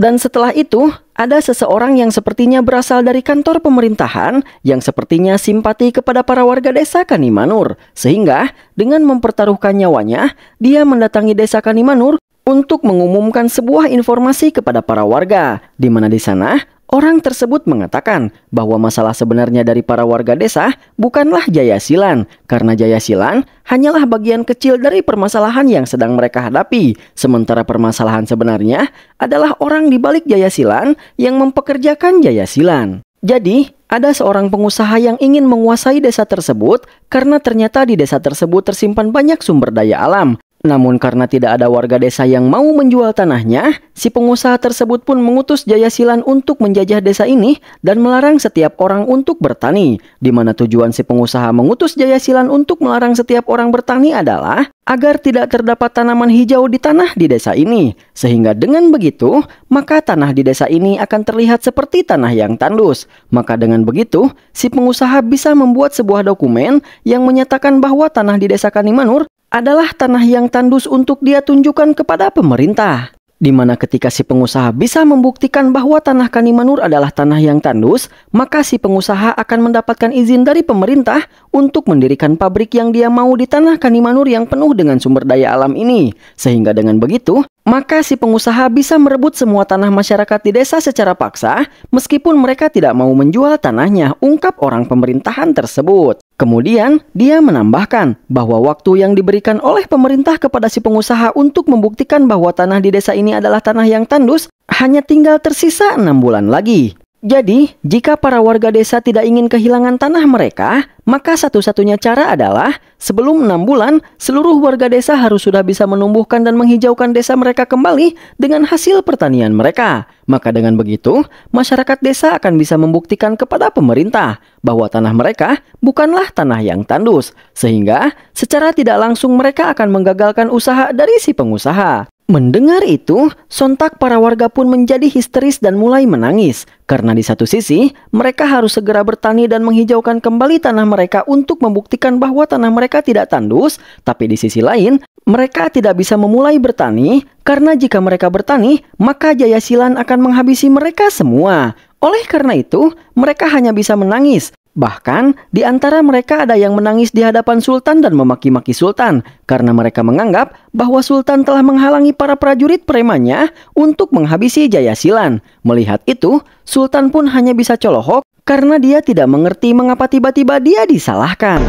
dan setelah itu, ada seseorang yang sepertinya berasal dari kantor pemerintahan yang sepertinya simpati kepada para warga desa Kanimanur. Sehingga, dengan mempertaruhkan nyawanya, dia mendatangi desa Kanimanur untuk mengumumkan sebuah informasi kepada para warga, di mana di sana Orang tersebut mengatakan bahwa masalah sebenarnya dari para warga desa bukanlah Jaya Jayasilan, karena Jaya Jayasilan hanyalah bagian kecil dari permasalahan yang sedang mereka hadapi. Sementara permasalahan sebenarnya adalah orang di balik Jaya Jayasilan yang mempekerjakan Jaya Jayasilan. Jadi, ada seorang pengusaha yang ingin menguasai desa tersebut karena ternyata di desa tersebut tersimpan banyak sumber daya alam namun karena tidak ada warga desa yang mau menjual tanahnya, si pengusaha tersebut pun mengutus Jaya Jayasilan untuk menjajah desa ini dan melarang setiap orang untuk bertani. Di mana tujuan si pengusaha mengutus Jaya Jayasilan untuk melarang setiap orang bertani adalah agar tidak terdapat tanaman hijau di tanah di desa ini. Sehingga dengan begitu, maka tanah di desa ini akan terlihat seperti tanah yang tandus. Maka dengan begitu, si pengusaha bisa membuat sebuah dokumen yang menyatakan bahwa tanah di desa Kanimanur adalah tanah yang tandus untuk dia tunjukkan kepada pemerintah. Di mana ketika si pengusaha bisa membuktikan bahwa tanah Kanimanur adalah tanah yang tandus, maka si pengusaha akan mendapatkan izin dari pemerintah untuk mendirikan pabrik yang dia mau di tanah Kanimanur yang penuh dengan sumber daya alam ini. Sehingga dengan begitu, maka si pengusaha bisa merebut semua tanah masyarakat di desa secara paksa meskipun mereka tidak mau menjual tanahnya, ungkap orang pemerintahan tersebut. Kemudian, dia menambahkan bahwa waktu yang diberikan oleh pemerintah kepada si pengusaha untuk membuktikan bahwa tanah di desa ini adalah tanah yang tandus hanya tinggal tersisa enam bulan lagi. Jadi, jika para warga desa tidak ingin kehilangan tanah mereka, maka satu-satunya cara adalah sebelum enam bulan, seluruh warga desa harus sudah bisa menumbuhkan dan menghijaukan desa mereka kembali dengan hasil pertanian mereka. Maka dengan begitu, masyarakat desa akan bisa membuktikan kepada pemerintah bahwa tanah mereka bukanlah tanah yang tandus, sehingga secara tidak langsung mereka akan menggagalkan usaha dari si pengusaha. Mendengar itu, sontak para warga pun menjadi histeris dan mulai menangis. Karena di satu sisi, mereka harus segera bertani dan menghijaukan kembali tanah mereka untuk membuktikan bahwa tanah mereka tidak tandus. Tapi di sisi lain, mereka tidak bisa memulai bertani karena jika mereka bertani, maka Jaya Jayasilan akan menghabisi mereka semua. Oleh karena itu, mereka hanya bisa menangis Bahkan, di antara mereka ada yang menangis di hadapan Sultan dan memaki-maki Sultan karena mereka menganggap bahwa Sultan telah menghalangi para prajurit premannya untuk menghabisi Jayasilan. Melihat itu, Sultan pun hanya bisa colohok karena dia tidak mengerti mengapa tiba-tiba dia disalahkan.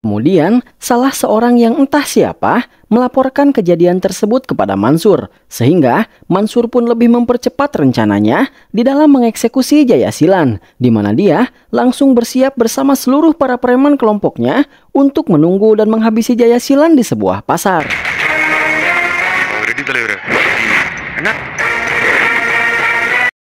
Kemudian, salah seorang yang entah siapa melaporkan kejadian tersebut kepada Mansur, sehingga Mansur pun lebih mempercepat rencananya di dalam mengeksekusi Jayasilan, di mana dia langsung bersiap bersama seluruh para preman kelompoknya untuk menunggu dan menghabisi Jayasilan di sebuah pasar.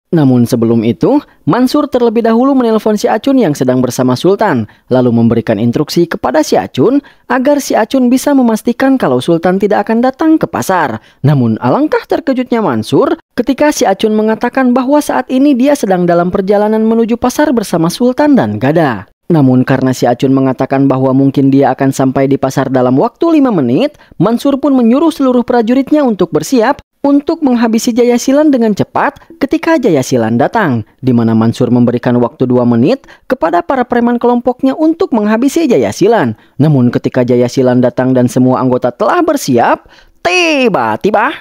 Namun sebelum itu, Mansur terlebih dahulu menelpon si Acun yang sedang bersama Sultan, lalu memberikan instruksi kepada si Acun agar si Acun bisa memastikan kalau Sultan tidak akan datang ke pasar. Namun alangkah terkejutnya Mansur ketika si Acun mengatakan bahwa saat ini dia sedang dalam perjalanan menuju pasar bersama Sultan dan Gada. Namun karena si Acun mengatakan bahwa mungkin dia akan sampai di pasar dalam waktu 5 menit, Mansur pun menyuruh seluruh prajuritnya untuk bersiap untuk menghabisi Jayasilan dengan cepat ketika Jayasilan datang, di mana Mansur memberikan waktu dua menit kepada para preman kelompoknya untuk menghabisi Jayasilan. Namun ketika Jayasilan datang dan semua anggota telah bersiap, tiba-tiba...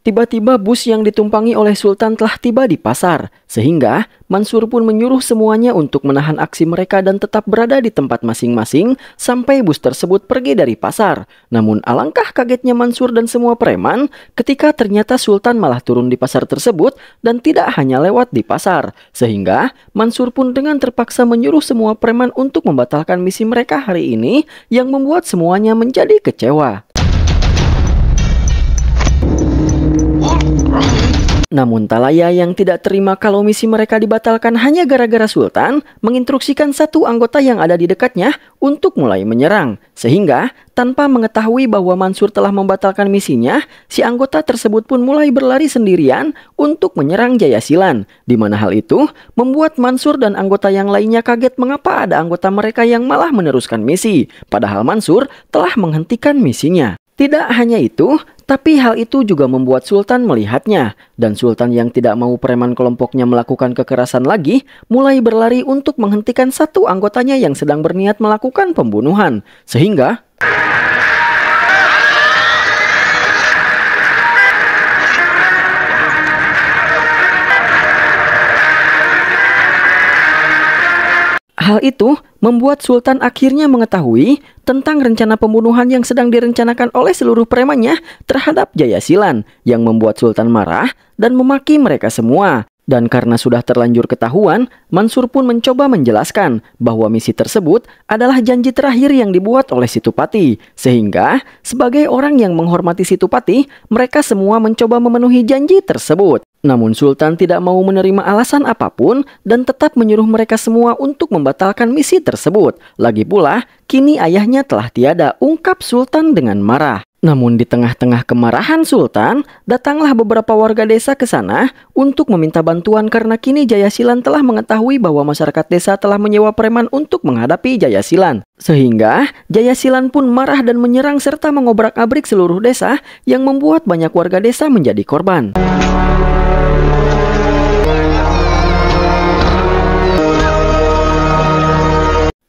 Tiba-tiba bus yang ditumpangi oleh Sultan telah tiba di pasar, sehingga Mansur pun menyuruh semuanya untuk menahan aksi mereka dan tetap berada di tempat masing-masing sampai bus tersebut pergi dari pasar. Namun alangkah kagetnya Mansur dan semua preman ketika ternyata Sultan malah turun di pasar tersebut dan tidak hanya lewat di pasar. Sehingga Mansur pun dengan terpaksa menyuruh semua preman untuk membatalkan misi mereka hari ini yang membuat semuanya menjadi kecewa. Namun Talaya yang tidak terima kalau misi mereka dibatalkan hanya gara-gara Sultan menginstruksikan satu anggota yang ada di dekatnya untuk mulai menyerang. Sehingga tanpa mengetahui bahwa Mansur telah membatalkan misinya, si anggota tersebut pun mulai berlari sendirian untuk menyerang Jayasilan. Di mana hal itu membuat Mansur dan anggota yang lainnya kaget mengapa ada anggota mereka yang malah meneruskan misi. Padahal Mansur telah menghentikan misinya. Tidak hanya itu, tapi hal itu juga membuat Sultan melihatnya, dan Sultan yang tidak mau preman kelompoknya melakukan kekerasan lagi mulai berlari untuk menghentikan satu anggotanya yang sedang berniat melakukan pembunuhan, sehingga... Hal itu membuat Sultan akhirnya mengetahui tentang rencana pembunuhan yang sedang direncanakan oleh seluruh premannya terhadap Jayasilan yang membuat Sultan marah dan memaki mereka semua. Dan karena sudah terlanjur ketahuan, Mansur pun mencoba menjelaskan bahwa misi tersebut adalah janji terakhir yang dibuat oleh Situpati. Sehingga, sebagai orang yang menghormati Situpati, mereka semua mencoba memenuhi janji tersebut. Namun Sultan tidak mau menerima alasan apapun dan tetap menyuruh mereka semua untuk membatalkan misi tersebut. Lagi pula, kini ayahnya telah tiada, ungkap Sultan dengan marah. Namun di tengah-tengah kemarahan Sultan, datanglah beberapa warga desa ke sana untuk meminta bantuan karena kini Jayasilan telah mengetahui bahwa masyarakat desa telah menyewa preman untuk menghadapi Jayasilan. Sehingga Jayasilan pun marah dan menyerang serta mengobrak-abrik seluruh desa yang membuat banyak warga desa menjadi korban.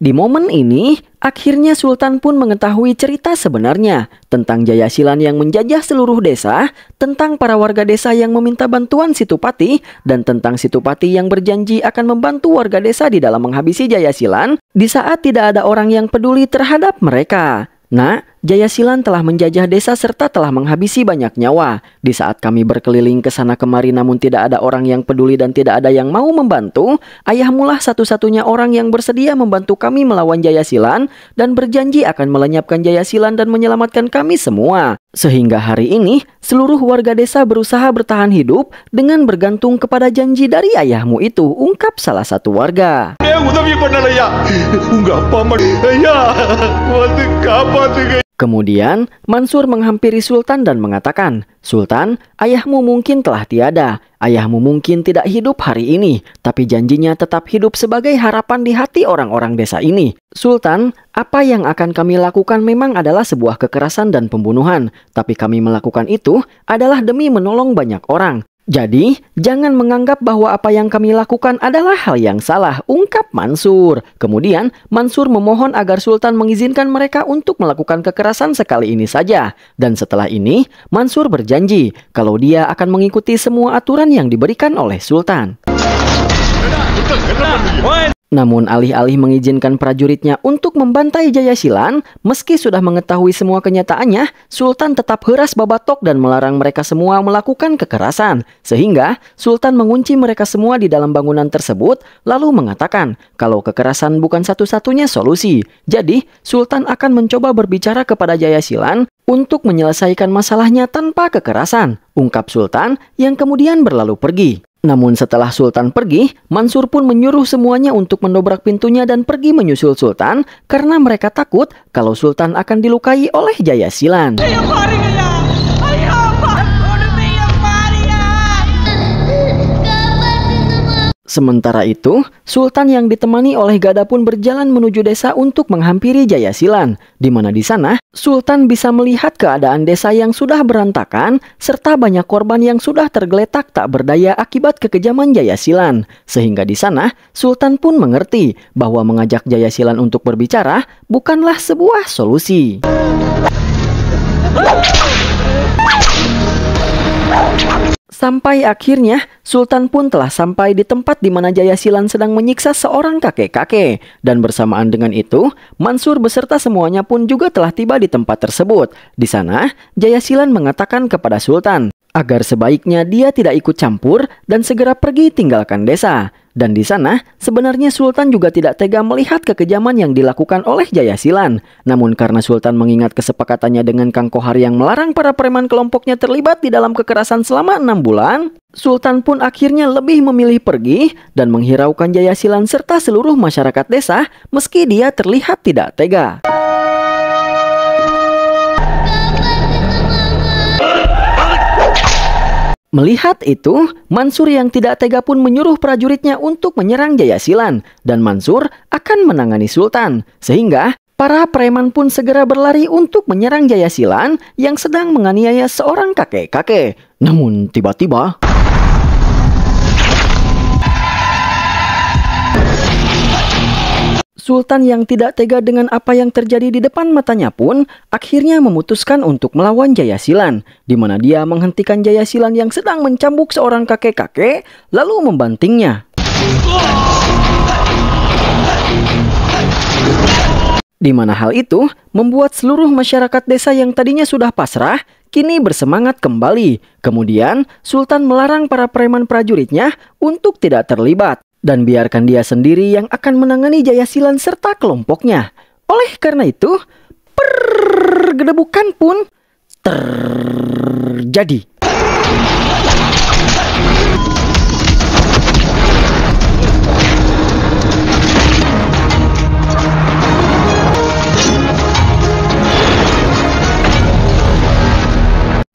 Di momen ini, akhirnya Sultan pun mengetahui cerita sebenarnya tentang Jayasilan yang menjajah seluruh desa, tentang para warga desa yang meminta bantuan Situpati, dan tentang Situpati yang berjanji akan membantu warga desa di dalam menghabisi Jayasilan di saat tidak ada orang yang peduli terhadap mereka. Nah, Jayasilan telah menjajah desa serta telah menghabisi banyak nyawa. Di saat kami berkeliling ke sana kemari namun tidak ada orang yang peduli dan tidak ada yang mau membantu, ayahmulah satu-satunya orang yang bersedia membantu kami melawan Jayasilan dan berjanji akan melenyapkan Jayasilan dan menyelamatkan kami semua. Sehingga hari ini, seluruh warga desa berusaha bertahan hidup dengan bergantung kepada janji dari ayahmu itu, ungkap salah satu warga. Eh, Kemudian, Mansur menghampiri Sultan dan mengatakan, Sultan, ayahmu mungkin telah tiada, ayahmu mungkin tidak hidup hari ini, tapi janjinya tetap hidup sebagai harapan di hati orang-orang desa ini. Sultan, apa yang akan kami lakukan memang adalah sebuah kekerasan dan pembunuhan, tapi kami melakukan itu adalah demi menolong banyak orang. Jadi, jangan menganggap bahwa apa yang kami lakukan adalah hal yang salah, ungkap Mansur. Kemudian, Mansur memohon agar Sultan mengizinkan mereka untuk melakukan kekerasan sekali ini saja. Dan setelah ini, Mansur berjanji kalau dia akan mengikuti semua aturan yang diberikan oleh Sultan. Nah, namun alih-alih mengizinkan prajuritnya untuk membantai Jayasilan, meski sudah mengetahui semua kenyataannya, Sultan tetap heras babatok dan melarang mereka semua melakukan kekerasan. Sehingga Sultan mengunci mereka semua di dalam bangunan tersebut lalu mengatakan kalau kekerasan bukan satu-satunya solusi. Jadi Sultan akan mencoba berbicara kepada Jayasilan untuk menyelesaikan masalahnya tanpa kekerasan, ungkap Sultan yang kemudian berlalu pergi. Namun setelah Sultan pergi, Mansur pun menyuruh semuanya untuk mendobrak pintunya dan pergi menyusul Sultan karena mereka takut kalau Sultan akan dilukai oleh Jaya Silan. Sementara itu, Sultan yang ditemani oleh Gada pun berjalan menuju desa untuk menghampiri Jayasilan, di mana di sana Sultan bisa melihat keadaan desa yang sudah berantakan serta banyak korban yang sudah tergeletak tak berdaya akibat kekejaman Jayasilan. Sehingga di sana, Sultan pun mengerti bahwa mengajak Jayasilan untuk berbicara bukanlah sebuah solusi. Sampai akhirnya, Sultan pun telah sampai di tempat di mana Jayasilan sedang menyiksa seorang kakek-kakek. Dan bersamaan dengan itu, Mansur beserta semuanya pun juga telah tiba di tempat tersebut. Di sana, Jayasilan mengatakan kepada Sultan agar sebaiknya dia tidak ikut campur dan segera pergi tinggalkan desa. Dan di sana, sebenarnya Sultan juga tidak tega melihat kekejaman yang dilakukan oleh Jaya Silan. Namun karena Sultan mengingat kesepakatannya dengan Kang Kohar yang melarang para preman kelompoknya terlibat di dalam kekerasan selama enam bulan, Sultan pun akhirnya lebih memilih pergi dan menghiraukan Jaya Silan serta seluruh masyarakat desa meski dia terlihat tidak tega. Melihat itu, Mansur yang tidak tega pun menyuruh prajuritnya untuk menyerang Jayasilan dan Mansur akan menangani Sultan sehingga para preman pun segera berlari untuk menyerang Jayasilan yang sedang menganiaya seorang kakek-kakek. Namun tiba-tiba Sultan yang tidak tega dengan apa yang terjadi di depan matanya pun akhirnya memutuskan untuk melawan Jayasilan, di mana dia menghentikan Jayasilan yang sedang mencambuk seorang kakek-kakek lalu membantingnya. Di mana hal itu membuat seluruh masyarakat desa yang tadinya sudah pasrah kini bersemangat kembali. Kemudian, Sultan melarang para preman prajuritnya untuk tidak terlibat dan biarkan dia sendiri yang akan menangani Jayasilan serta kelompoknya. Oleh karena itu, pergedebukan pun terjadi.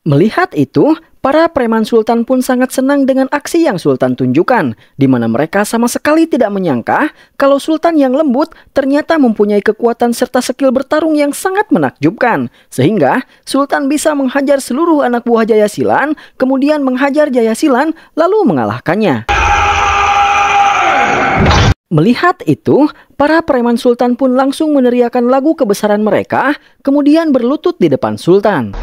Melihat itu, para preman sultan pun sangat senang dengan aksi yang sultan tunjukkan, di mana mereka sama sekali tidak menyangka kalau sultan yang lembut ternyata mempunyai kekuatan serta skill bertarung yang sangat menakjubkan. Sehingga, sultan bisa menghajar seluruh anak buah Jayasilan, kemudian menghajar Jayasilan lalu mengalahkannya. Melihat itu, para preman sultan pun langsung meneriakan lagu kebesaran mereka, kemudian berlutut di depan sultan.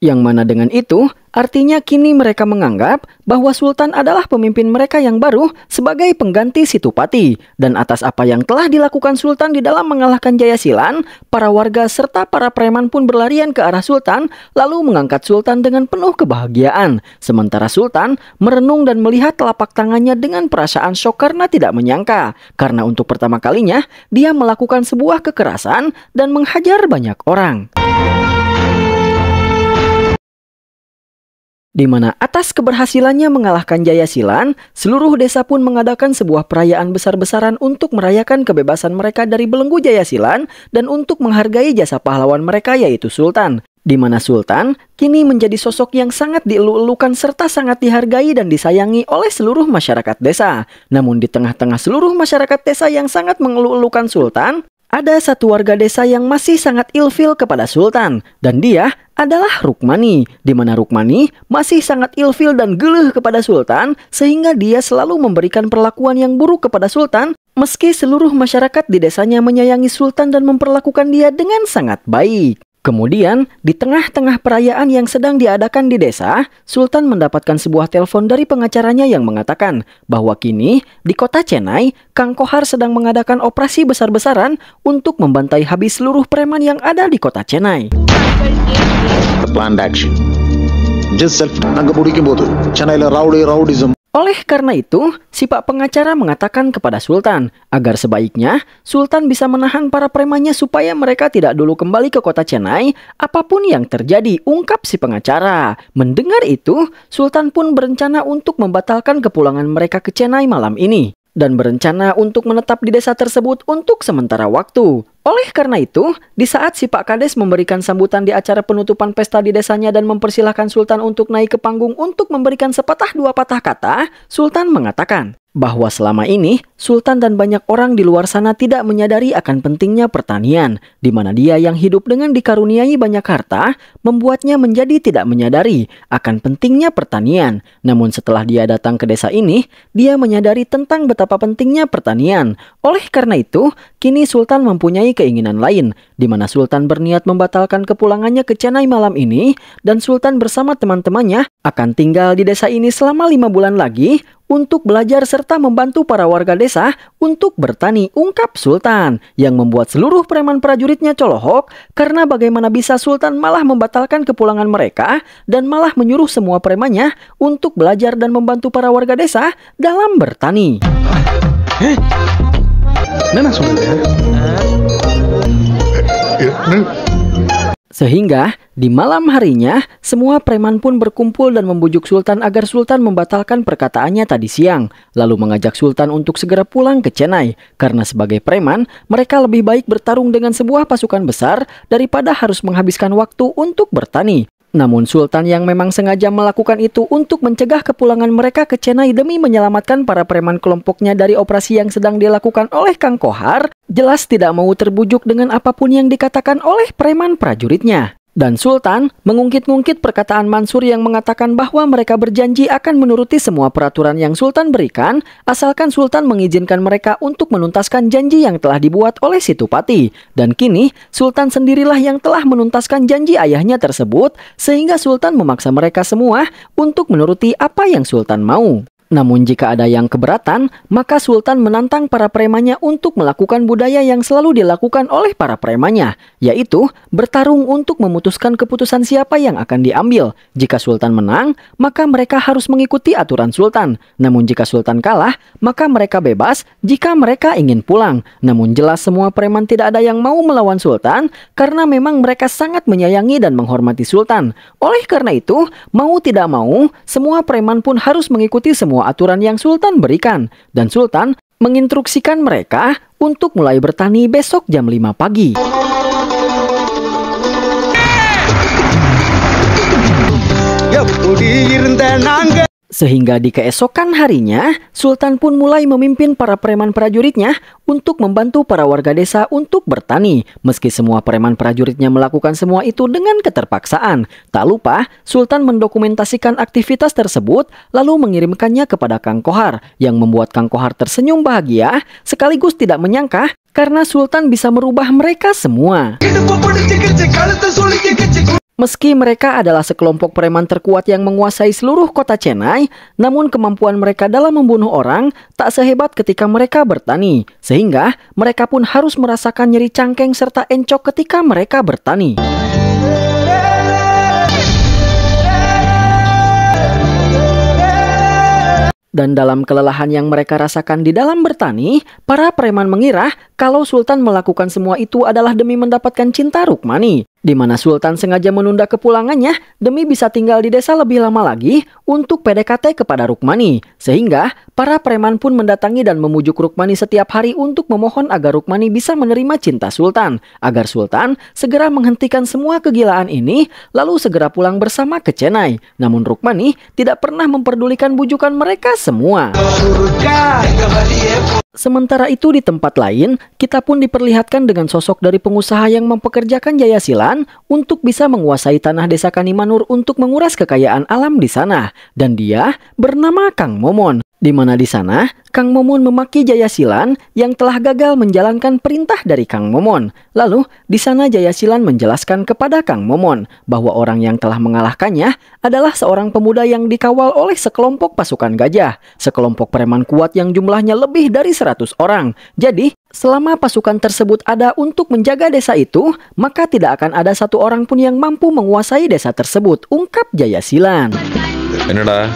Yang mana dengan itu, Artinya kini mereka menganggap bahwa sultan adalah pemimpin mereka yang baru sebagai pengganti Situpati dan atas apa yang telah dilakukan sultan di dalam mengalahkan Jaya Silan, para warga serta para preman pun berlarian ke arah sultan lalu mengangkat sultan dengan penuh kebahagiaan. Sementara sultan merenung dan melihat telapak tangannya dengan perasaan shock karena tidak menyangka karena untuk pertama kalinya dia melakukan sebuah kekerasan dan menghajar banyak orang. di mana atas keberhasilannya mengalahkan Jayasilan, seluruh desa pun mengadakan sebuah perayaan besar-besaran untuk merayakan kebebasan mereka dari belenggu Jayasilan dan untuk menghargai jasa pahlawan mereka yaitu Sultan. Di mana Sultan kini menjadi sosok yang sangat dielu-elukan serta sangat dihargai dan disayangi oleh seluruh masyarakat desa. Namun di tengah-tengah seluruh masyarakat desa yang sangat mengelulukan elukan Sultan, ada satu warga desa yang masih sangat ilfil kepada Sultan dan dia adalah Rukmani, di mana Rukmani masih sangat ilfil dan geluh kepada Sultan sehingga dia selalu memberikan perlakuan yang buruk kepada Sultan meski seluruh masyarakat di desanya menyayangi Sultan dan memperlakukan dia dengan sangat baik. Kemudian, di tengah-tengah perayaan yang sedang diadakan di desa, Sultan mendapatkan sebuah telepon dari pengacaranya yang mengatakan bahwa kini di kota Chennai, Kang Kohar sedang mengadakan operasi besar-besaran untuk membantai habis seluruh preman yang ada di kota Chennai. The oleh karena itu, si pak pengacara mengatakan kepada Sultan agar sebaiknya Sultan bisa menahan para premannya supaya mereka tidak dulu kembali ke kota Chennai apapun yang terjadi, ungkap si pengacara. Mendengar itu, Sultan pun berencana untuk membatalkan kepulangan mereka ke Chennai malam ini dan berencana untuk menetap di desa tersebut untuk sementara waktu. Oleh karena itu, di saat si Pak Kades memberikan sambutan di acara penutupan pesta di desanya dan mempersilahkan Sultan untuk naik ke panggung untuk memberikan sepatah dua patah kata, Sultan mengatakan bahwa selama ini Sultan dan banyak orang di luar sana tidak menyadari akan pentingnya pertanian, di mana dia yang hidup dengan dikaruniai banyak harta membuatnya menjadi tidak menyadari akan pentingnya pertanian. Namun setelah dia datang ke desa ini, dia menyadari tentang betapa pentingnya pertanian. Oleh karena itu, kini Sultan mempunyai keinginan lain, di mana Sultan berniat membatalkan kepulangannya ke Chennai malam ini, dan Sultan bersama teman-temannya akan tinggal di desa ini selama lima bulan lagi untuk belajar serta membantu para warga desa untuk bertani, ungkap Sultan, yang membuat seluruh preman prajuritnya colohok karena bagaimana bisa Sultan malah membatalkan kepulangan mereka dan malah menyuruh semua premannya untuk belajar dan membantu para warga desa dalam bertani. Eh, eh, Ya? Ya, Sehingga di malam harinya semua preman pun berkumpul dan membujuk Sultan agar Sultan membatalkan perkataannya tadi siang lalu mengajak Sultan untuk segera pulang ke Chennai karena sebagai preman mereka lebih baik bertarung dengan sebuah pasukan besar daripada harus menghabiskan waktu untuk bertani namun Sultan yang memang sengaja melakukan itu untuk mencegah kepulangan mereka ke Chennai demi menyelamatkan para preman kelompoknya dari operasi yang sedang dilakukan oleh Kang Kohar, jelas tidak mau terbujuk dengan apapun yang dikatakan oleh preman prajuritnya. Dan Sultan mengungkit-ungkit perkataan Mansur yang mengatakan bahwa mereka berjanji akan menuruti semua peraturan yang Sultan berikan, asalkan Sultan mengizinkan mereka untuk menuntaskan janji yang telah dibuat oleh Situpati. Dan kini, Sultan sendirilah yang telah menuntaskan janji ayahnya tersebut, sehingga Sultan memaksa mereka semua untuk menuruti apa yang Sultan mau. Namun jika ada yang keberatan, maka Sultan menantang para premannya untuk melakukan budaya yang selalu dilakukan oleh para premannya, yaitu bertarung untuk memutuskan keputusan siapa yang akan diambil. Jika Sultan menang, maka mereka harus mengikuti aturan Sultan. Namun jika Sultan kalah, maka mereka bebas jika mereka ingin pulang. Namun jelas semua preman tidak ada yang mau melawan Sultan karena memang mereka sangat menyayangi dan menghormati Sultan. Oleh karena itu, mau tidak mau, semua preman pun harus mengikuti semua semua aturan yang Sultan berikan dan Sultan menginstruksikan mereka untuk mulai bertani besok jam 5 pagi. Sehingga di keesokan harinya, Sultan pun mulai memimpin para preman prajuritnya untuk membantu para warga desa untuk bertani. Meski semua preman prajuritnya melakukan semua itu dengan keterpaksaan, tak lupa Sultan mendokumentasikan aktivitas tersebut lalu mengirimkannya kepada Kang Kohar yang membuat Kang Kohar tersenyum bahagia sekaligus tidak menyangka karena Sultan bisa merubah mereka semua. Meski mereka adalah sekelompok preman terkuat yang menguasai seluruh kota Chennai, namun kemampuan mereka dalam membunuh orang tak sehebat ketika mereka bertani, sehingga mereka pun harus merasakan nyeri cangkeng serta encok ketika mereka bertani. Dan dalam kelelahan yang mereka rasakan di dalam bertani, para preman mengira kalau Sultan melakukan semua itu adalah demi mendapatkan cinta Rukmani, di mana Sultan sengaja menunda kepulangannya demi bisa tinggal di desa lebih lama lagi untuk PDKT kepada Rukmani. Sehingga para preman pun mendatangi dan memujuk Rukmani setiap hari untuk memohon agar Rukmani bisa menerima cinta Sultan, agar Sultan segera menghentikan semua kegilaan ini lalu segera pulang bersama ke Chennai. Namun Rukmani tidak pernah memperdulikan bujukan mereka semua. Ya, Sementara itu di tempat lain, kita pun diperlihatkan dengan sosok dari pengusaha yang mempekerjakan Jaya Silan untuk bisa menguasai tanah desa Kanimanur untuk menguras kekayaan alam di sana. Dan dia bernama Kang Momon. Di mana di sana, Kang Momon memaki Jaya Silan yang telah gagal menjalankan perintah dari Kang Momon. Lalu, di sana Jaya Silan menjelaskan kepada Kang Momon bahwa orang yang telah mengalahkannya adalah seorang pemuda yang dikawal oleh sekelompok pasukan gajah, sekelompok preman kuat yang jumlahnya lebih dari 100 orang. Jadi, Selama pasukan tersebut ada untuk menjaga desa itu, maka tidak akan ada satu orang pun yang mampu menguasai desa tersebut, ungkap Silan. Inilah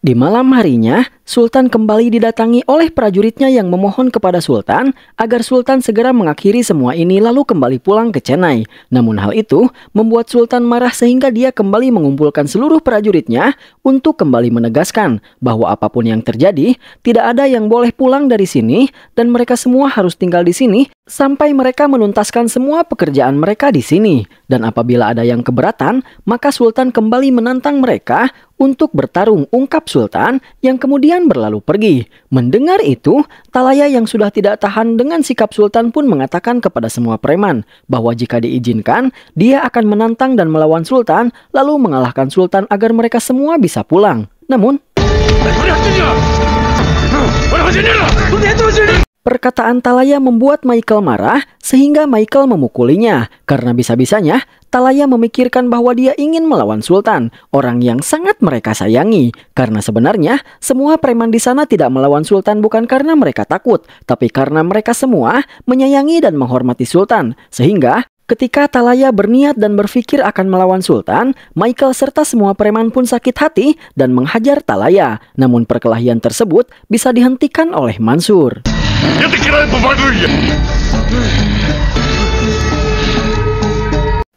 di malam harinya, Sultan kembali didatangi oleh prajuritnya yang memohon kepada Sultan agar Sultan segera mengakhiri semua ini lalu kembali pulang ke Chennai. Namun hal itu membuat Sultan marah sehingga dia kembali mengumpulkan seluruh prajuritnya untuk kembali menegaskan bahwa apapun yang terjadi, tidak ada yang boleh pulang dari sini dan mereka semua harus tinggal di sini sampai mereka menuntaskan semua pekerjaan mereka di sini. Dan apabila ada yang keberatan, maka Sultan kembali menantang mereka untuk bertarung ungkap Sultan yang kemudian berlalu pergi. Mendengar itu, Talaya yang sudah tidak tahan dengan sikap Sultan pun mengatakan kepada semua preman bahwa jika diizinkan, dia akan menantang dan melawan Sultan lalu mengalahkan Sultan agar mereka semua bisa pulang. Namun... Perkataan Talaya membuat Michael marah sehingga Michael memukulinya karena bisa-bisanya Talaya memikirkan bahwa dia ingin melawan Sultan, orang yang sangat mereka sayangi. Karena sebenarnya semua preman di sana tidak melawan Sultan bukan karena mereka takut, tapi karena mereka semua menyayangi dan menghormati Sultan. Sehingga Ketika Talaya berniat dan berpikir akan melawan Sultan, Michael serta semua preman pun sakit hati dan menghajar Talaya. Namun perkelahian tersebut bisa dihentikan oleh Mansur. Я ты помогу я.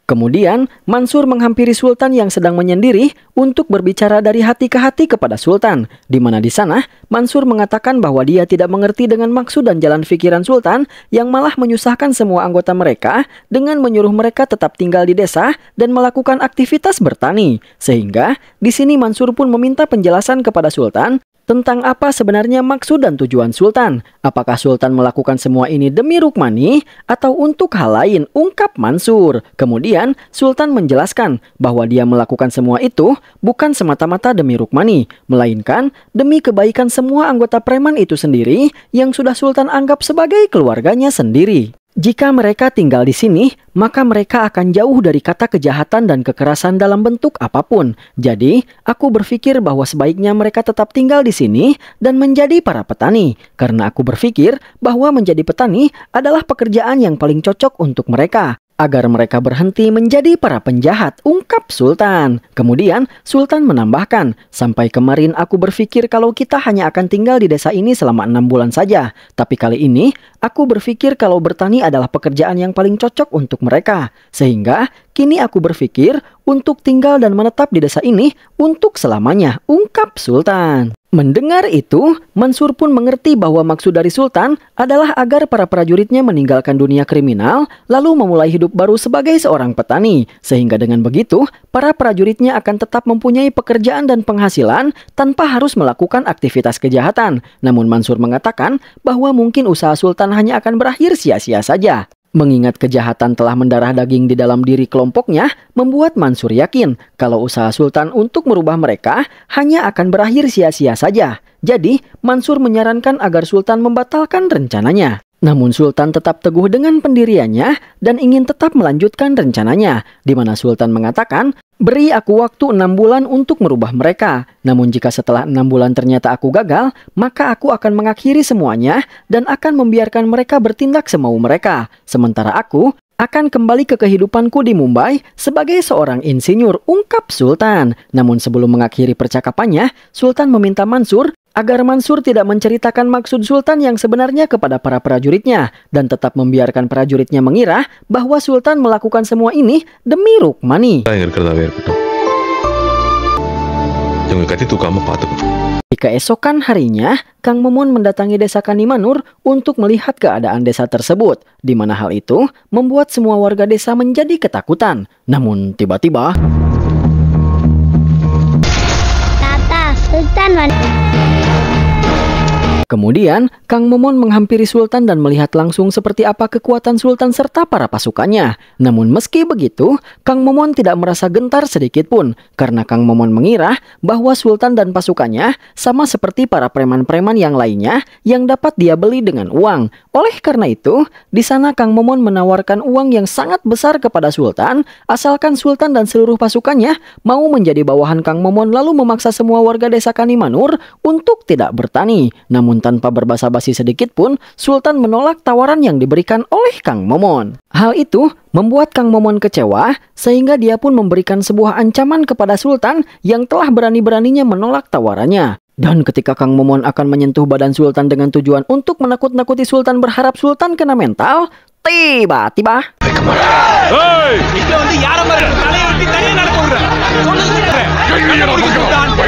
Kemudian, Mansur menghampiri Sultan yang sedang menyendiri untuk berbicara dari hati ke hati kepada Sultan, di mana di sana Mansur mengatakan bahwa dia tidak mengerti dengan maksud dan jalan pikiran Sultan yang malah menyusahkan semua anggota mereka dengan menyuruh mereka tetap tinggal di desa dan melakukan aktivitas bertani. Sehingga, di sini Mansur pun meminta penjelasan kepada Sultan tentang apa sebenarnya maksud dan tujuan Sultan. Apakah Sultan melakukan semua ini demi Rukmani atau untuk hal lain, ungkap Mansur. Kemudian, Sultan menjelaskan bahwa dia melakukan semua itu bukan semata-mata demi Rukmani, melainkan demi kebaikan semua anggota preman itu sendiri yang sudah Sultan anggap sebagai keluarganya sendiri. Jika mereka tinggal di sini, maka mereka akan jauh dari kata kejahatan dan kekerasan dalam bentuk apapun. Jadi, aku berpikir bahwa sebaiknya mereka tetap tinggal di sini dan menjadi para petani, karena aku berpikir bahwa menjadi petani adalah pekerjaan yang paling cocok untuk mereka agar mereka berhenti menjadi para penjahat, ungkap Sultan. Kemudian, Sultan menambahkan, sampai kemarin aku berpikir kalau kita hanya akan tinggal di desa ini selama enam bulan saja. Tapi kali ini, aku berpikir kalau bertani adalah pekerjaan yang paling cocok untuk mereka. Sehingga, Kini aku berpikir untuk tinggal dan menetap di desa ini untuk selamanya, ungkap Sultan. Mendengar itu, Mansur pun mengerti bahwa maksud dari Sultan adalah agar para prajuritnya meninggalkan dunia kriminal, lalu memulai hidup baru sebagai seorang petani. Sehingga dengan begitu, para prajuritnya akan tetap mempunyai pekerjaan dan penghasilan tanpa harus melakukan aktivitas kejahatan. Namun Mansur mengatakan bahwa mungkin usaha Sultan hanya akan berakhir sia-sia saja. Mengingat kejahatan telah mendarah daging di dalam diri kelompoknya, membuat Mansur yakin kalau usaha Sultan untuk merubah mereka hanya akan berakhir sia-sia saja. Jadi, Mansur menyarankan agar Sultan membatalkan rencananya. Namun Sultan tetap teguh dengan pendiriannya dan ingin tetap melanjutkan rencananya, di mana Sultan mengatakan, Beri aku waktu enam bulan untuk merubah mereka. Namun jika setelah enam bulan ternyata aku gagal, maka aku akan mengakhiri semuanya dan akan membiarkan mereka bertindak semau mereka. Sementara aku akan kembali ke kehidupanku di Mumbai sebagai seorang insinyur, ungkap Sultan. Namun sebelum mengakhiri percakapannya, Sultan meminta Mansur agar Mansur tidak menceritakan maksud Sultan yang sebenarnya kepada para prajuritnya dan tetap membiarkan prajuritnya mengira bahwa Sultan melakukan semua ini demi Rukmani. Di keesokan harinya, Kang Memun mendatangi desa Kanimanur untuk melihat keadaan desa tersebut, di mana hal itu membuat semua warga desa menjadi ketakutan. Namun tiba-tiba... Tata, Sultan... Kemudian, Kang Momon menghampiri Sultan dan melihat langsung seperti apa kekuatan Sultan serta para pasukannya. Namun meski begitu, Kang Momon tidak merasa gentar sedikit pun, karena Kang Momon mengira bahwa Sultan dan pasukannya sama seperti para preman-preman yang lainnya yang dapat dia beli dengan uang. Oleh karena itu, di sana Kang Momon menawarkan uang yang sangat besar kepada Sultan, asalkan Sultan dan seluruh pasukannya mau menjadi bawahan Kang Momon lalu memaksa semua warga desa Kanimanur untuk tidak bertani. Namun namun tanpa berbasa-basi sedikit pun, Sultan menolak tawaran yang diberikan oleh Kang Momon. Hal itu membuat Kang Momon kecewa sehingga dia pun memberikan sebuah ancaman kepada Sultan yang telah berani-beraninya menolak tawarannya. Dan ketika Kang Momon akan menyentuh badan Sultan dengan tujuan untuk menakut-nakuti Sultan berharap Sultan kena mental, tiba-tiba...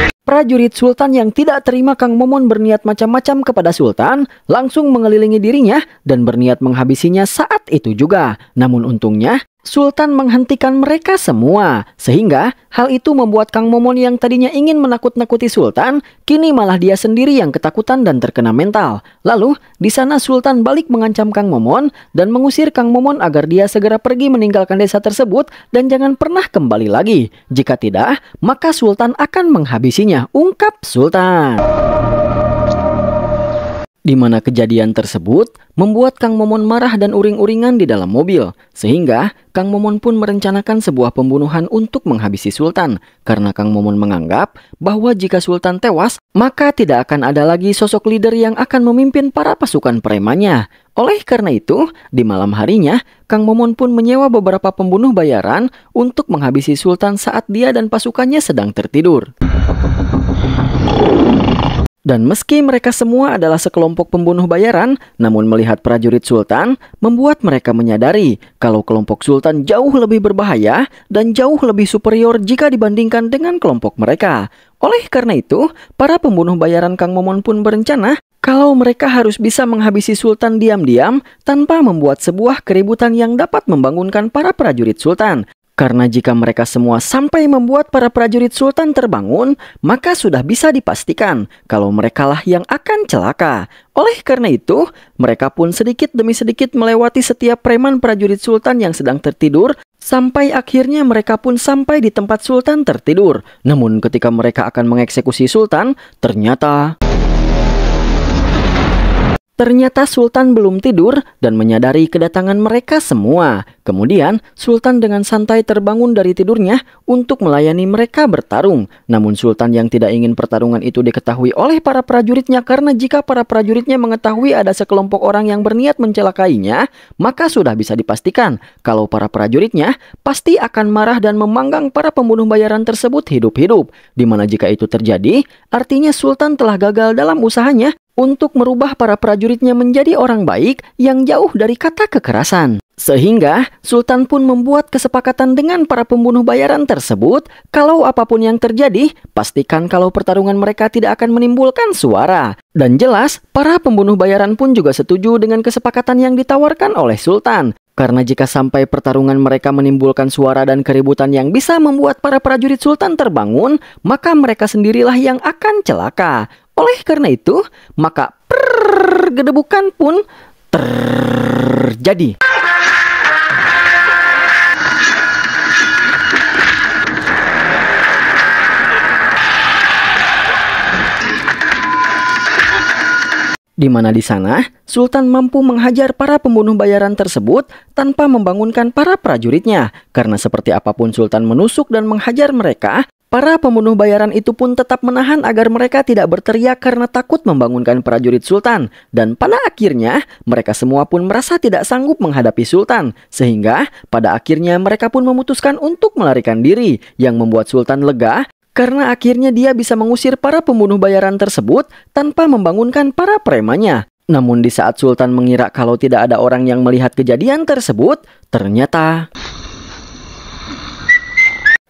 Hey! Prajurit Sultan yang tidak terima Kang Momon berniat macam-macam kepada Sultan langsung mengelilingi dirinya dan berniat menghabisinya saat itu juga. Namun untungnya, Sultan menghentikan mereka semua. Sehingga hal itu membuat Kang Momon yang tadinya ingin menakut-nakuti Sultan, kini malah dia sendiri yang ketakutan dan terkena mental. Lalu, di sana Sultan balik mengancam Kang Momon dan mengusir Kang Momon agar dia segera pergi meninggalkan desa tersebut dan jangan pernah kembali lagi. Jika tidak, maka Sultan akan menghabisinya, ungkap Sultan di mana kejadian tersebut membuat Kang Momon marah dan uring-uringan di dalam mobil, sehingga Kang Momon pun merencanakan sebuah pembunuhan untuk menghabisi Sultan, karena Kang Momon menganggap bahwa jika Sultan tewas, maka tidak akan ada lagi sosok leader yang akan memimpin para pasukan premannya. Oleh karena itu, di malam harinya, Kang Momon pun menyewa beberapa pembunuh bayaran untuk menghabisi Sultan saat dia dan pasukannya sedang tertidur. Dan meski mereka semua adalah sekelompok pembunuh bayaran, namun melihat prajurit sultan membuat mereka menyadari kalau kelompok sultan jauh lebih berbahaya dan jauh lebih superior jika dibandingkan dengan kelompok mereka. Oleh karena itu, para pembunuh bayaran Kang Momon pun berencana kalau mereka harus bisa menghabisi sultan diam-diam tanpa membuat sebuah keributan yang dapat membangunkan para prajurit sultan. Karena jika mereka semua sampai membuat para prajurit sultan terbangun, maka sudah bisa dipastikan kalau merekalah yang akan celaka. Oleh karena itu, mereka pun sedikit demi sedikit melewati setiap preman prajurit sultan yang sedang tertidur Sampai akhirnya mereka pun sampai di tempat Sultan tertidur. Namun ketika mereka akan mengeksekusi Sultan, ternyata... Ternyata Sultan belum tidur dan menyadari kedatangan mereka semua. Kemudian, Sultan dengan santai terbangun dari tidurnya untuk melayani mereka bertarung. Namun Sultan yang tidak ingin pertarungan itu diketahui oleh para prajuritnya karena jika para prajuritnya mengetahui ada sekelompok orang yang berniat mencelakainya, maka sudah bisa dipastikan kalau para prajuritnya pasti akan marah dan memanggang para pembunuh bayaran tersebut hidup-hidup. Dimana jika itu terjadi, artinya Sultan telah gagal dalam usahanya untuk merubah para prajuritnya menjadi orang baik yang jauh dari kata kekerasan. Sehingga Sultan pun membuat kesepakatan dengan para pembunuh bayaran tersebut, kalau apapun yang terjadi, pastikan kalau pertarungan mereka tidak akan menimbulkan suara. Dan jelas, para pembunuh bayaran pun juga setuju dengan kesepakatan yang ditawarkan oleh Sultan. Karena jika sampai pertarungan mereka menimbulkan suara dan keributan yang bisa membuat para prajurit Sultan terbangun, maka mereka sendirilah yang akan celaka. Oleh karena itu, maka pergedebukan pun terjadi. di mana di sana Sultan mampu menghajar para pembunuh bayaran tersebut tanpa membangunkan para prajuritnya, karena seperti apapun Sultan menusuk dan menghajar mereka, Para pembunuh bayaran itu pun tetap menahan agar mereka tidak berteriak karena takut membangunkan prajurit sultan. Dan pada akhirnya, mereka semua pun merasa tidak sanggup menghadapi sultan. Sehingga, pada akhirnya mereka pun memutuskan untuk melarikan diri, yang membuat sultan lega karena akhirnya dia bisa mengusir para pembunuh bayaran tersebut tanpa membangunkan para premannya. Namun di saat Sultan mengira kalau tidak ada orang yang melihat kejadian tersebut, ternyata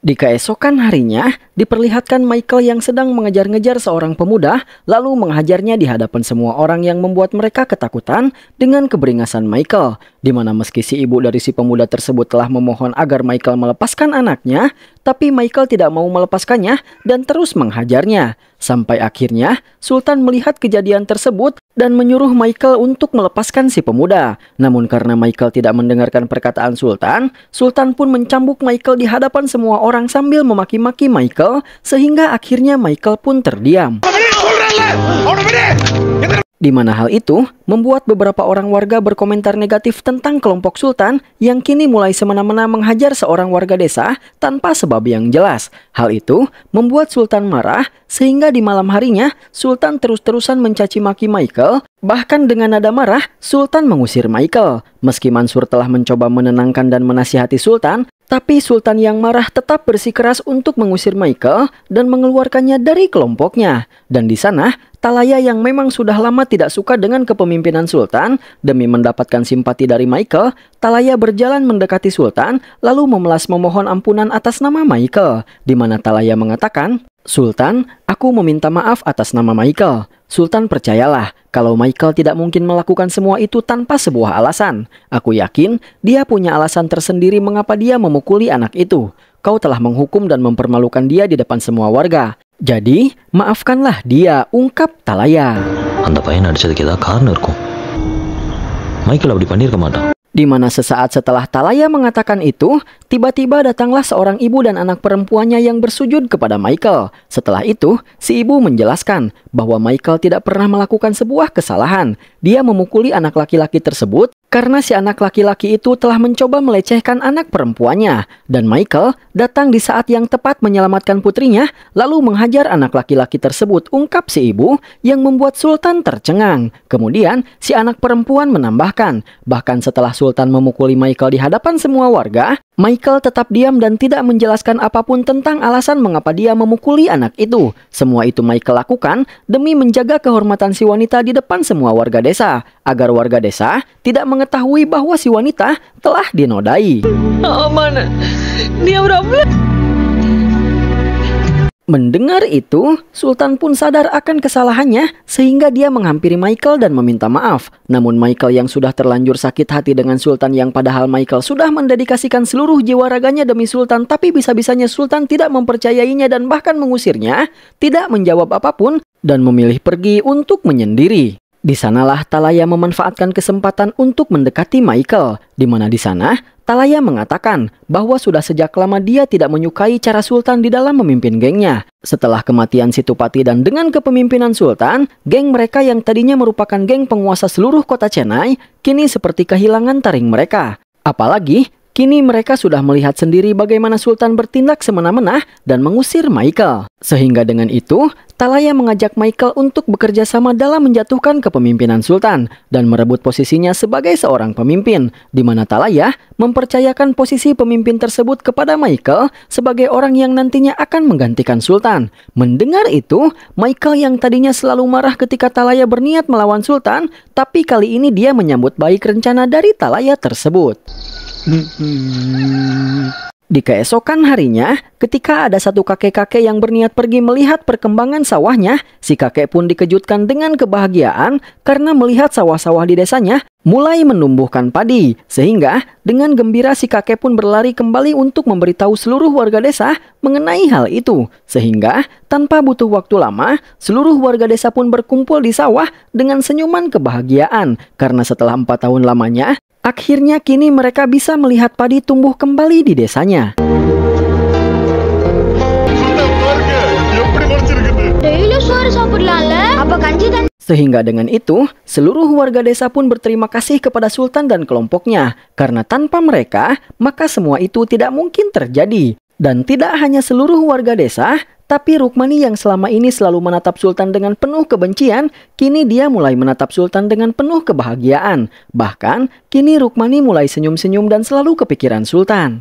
di keesokan harinya, diperlihatkan Michael yang sedang mengejar-ngejar seorang pemuda, lalu menghajarnya di hadapan semua orang yang membuat mereka ketakutan dengan keberingasan Michael. Di mana meski si ibu dari si pemuda tersebut telah memohon agar Michael melepaskan anaknya, tapi Michael tidak mau melepaskannya dan terus menghajarnya. Sampai akhirnya, Sultan melihat kejadian tersebut dan menyuruh Michael untuk melepaskan si pemuda. Namun karena Michael tidak mendengarkan perkataan Sultan, Sultan pun mencambuk Michael di hadapan semua orang sambil memaki-maki Michael Michael sehingga akhirnya Michael pun terdiam. Di mana hal itu membuat beberapa orang warga berkomentar negatif tentang kelompok Sultan yang kini mulai semena-mena menghajar seorang warga desa tanpa sebab yang jelas. Hal itu membuat Sultan marah sehingga di malam harinya Sultan terus-terusan mencaci maki Michael Bahkan dengan nada marah, Sultan mengusir Michael. Meski Mansur telah mencoba menenangkan dan menasihati Sultan, tapi Sultan yang marah tetap bersikeras untuk mengusir Michael dan mengeluarkannya dari kelompoknya. Dan di sana, Talaya yang memang sudah lama tidak suka dengan kepemimpinan Sultan, demi mendapatkan simpati dari Michael, Talaya berjalan mendekati Sultan lalu memelas memohon ampunan atas nama Michael, di mana Talaya mengatakan, Sultan, aku meminta maaf atas nama Michael. Sultan percayalah, kalau Michael tidak mungkin melakukan semua itu tanpa sebuah alasan. Aku yakin dia punya alasan tersendiri mengapa dia memukuli anak itu. Kau telah menghukum dan mempermalukan dia di depan semua warga. Jadi, maafkanlah dia, ungkap Talaya. Anda payah ada kita karena Michael abdi pandir kemana? Di mana sesaat setelah Talaya mengatakan itu, tiba-tiba datanglah seorang ibu dan anak perempuannya yang bersujud kepada Michael. Setelah itu, si ibu menjelaskan bahwa Michael tidak pernah melakukan sebuah kesalahan. Dia memukuli anak laki-laki tersebut karena si anak laki-laki itu telah mencoba melecehkan anak perempuannya, dan Michael datang di saat yang tepat menyelamatkan putrinya, lalu menghajar anak laki-laki tersebut, ungkap si ibu yang membuat Sultan tercengang. Kemudian, si anak perempuan menambahkan, bahkan setelah Sultan memukuli Michael di hadapan semua warga, Michael tetap diam dan tidak menjelaskan apapun tentang alasan mengapa dia memukuli anak itu. Semua itu Michael lakukan demi menjaga kehormatan si wanita di depan semua warga desa, agar warga desa tidak mengetahui bahwa si wanita telah dinodai. Aman, dia udah Mendengar itu, Sultan pun sadar akan kesalahannya sehingga dia menghampiri Michael dan meminta maaf. Namun Michael yang sudah terlanjur sakit hati dengan Sultan yang padahal Michael sudah mendedikasikan seluruh jiwa raganya demi Sultan tapi bisa-bisanya Sultan tidak mempercayainya dan bahkan mengusirnya, tidak menjawab apapun dan memilih pergi untuk menyendiri. Di sanalah Talaya memanfaatkan kesempatan untuk mendekati Michael, di mana di sana Talaya mengatakan bahwa sudah sejak lama dia tidak menyukai cara Sultan di dalam memimpin gengnya. Setelah kematian Situpati dan dengan kepemimpinan Sultan, geng mereka yang tadinya merupakan geng penguasa seluruh kota Chennai, kini seperti kehilangan taring mereka. Apalagi, Kini mereka sudah melihat sendiri bagaimana Sultan bertindak semena-mena dan mengusir Michael. Sehingga dengan itu, Talaya mengajak Michael untuk bekerja sama dalam menjatuhkan kepemimpinan Sultan dan merebut posisinya sebagai seorang pemimpin, di mana Talaya mempercayakan posisi pemimpin tersebut kepada Michael sebagai orang yang nantinya akan menggantikan Sultan. Mendengar itu, Michael yang tadinya selalu marah ketika Talaya berniat melawan Sultan, tapi kali ini dia menyambut baik rencana dari Talaya tersebut. Mm-hmm. Di keesokan harinya, ketika ada satu kakek-kakek yang berniat pergi melihat perkembangan sawahnya, si kakek pun dikejutkan dengan kebahagiaan karena melihat sawah-sawah di desanya mulai menumbuhkan padi. Sehingga dengan gembira si kakek pun berlari kembali untuk memberitahu seluruh warga desa mengenai hal itu. Sehingga tanpa butuh waktu lama, seluruh warga desa pun berkumpul di sawah dengan senyuman kebahagiaan karena setelah empat tahun lamanya Akhirnya kini mereka bisa melihat padi tumbuh kembali di desanya. Sehingga dengan itu, seluruh warga desa pun berterima kasih kepada Sultan dan kelompoknya, karena tanpa mereka, maka semua itu tidak mungkin terjadi. Dan tidak hanya seluruh warga desa, tapi Rukmani yang selama ini selalu menatap Sultan dengan penuh kebencian, kini dia mulai menatap Sultan dengan penuh kebahagiaan. Bahkan, kini Rukmani mulai senyum-senyum dan selalu kepikiran Sultan.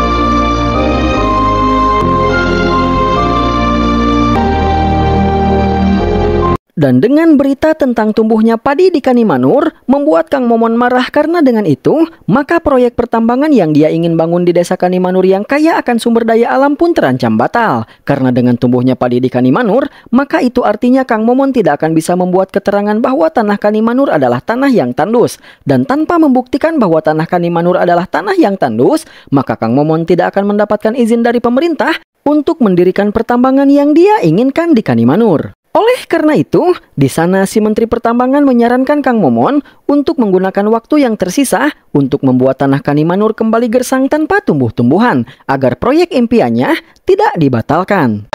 Dan dengan berita tentang tumbuhnya padi di Kanimanur, membuat Kang Momon marah karena dengan itu, maka proyek pertambangan yang dia ingin bangun di desa Kanimanur yang kaya akan sumber daya alam pun terancam batal. Karena dengan tumbuhnya padi di Kanimanur, maka itu artinya Kang Momon tidak akan bisa membuat keterangan bahwa tanah Kanimanur adalah tanah yang tandus. Dan tanpa membuktikan bahwa tanah Kanimanur adalah tanah yang tandus, maka Kang Momon tidak akan mendapatkan izin dari pemerintah untuk mendirikan pertambangan yang dia inginkan di Kanimanur. Oleh karena itu, di sana si Menteri Pertambangan menyarankan Kang Momon untuk menggunakan waktu yang tersisa untuk membuat tanah Kanimanur kembali gersang tanpa tumbuh-tumbuhan agar proyek impiannya tidak dibatalkan.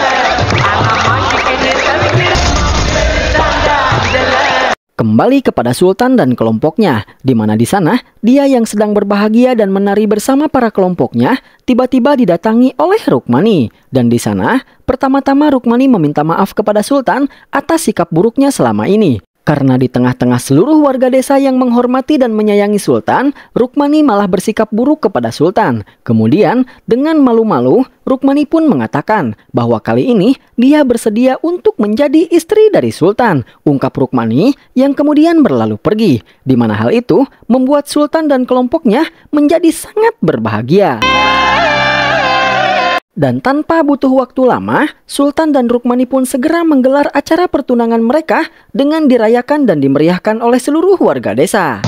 kembali kepada Sultan dan kelompoknya, di mana di sana dia yang sedang berbahagia dan menari bersama para kelompoknya tiba-tiba didatangi oleh Rukmani. Dan di sana, pertama-tama Rukmani meminta maaf kepada Sultan atas sikap buruknya selama ini. Karena di tengah-tengah seluruh warga desa yang menghormati dan menyayangi Sultan, Rukmani malah bersikap buruk kepada Sultan. Kemudian, dengan malu-malu, Rukmani pun mengatakan bahwa kali ini dia bersedia untuk menjadi istri dari Sultan, ungkap Rukmani yang kemudian berlalu pergi, di mana hal itu membuat Sultan dan kelompoknya menjadi sangat berbahagia. Dan tanpa butuh waktu lama, Sultan dan Rukmani pun segera menggelar acara pertunangan mereka dengan dirayakan dan dimeriahkan oleh seluruh warga desa.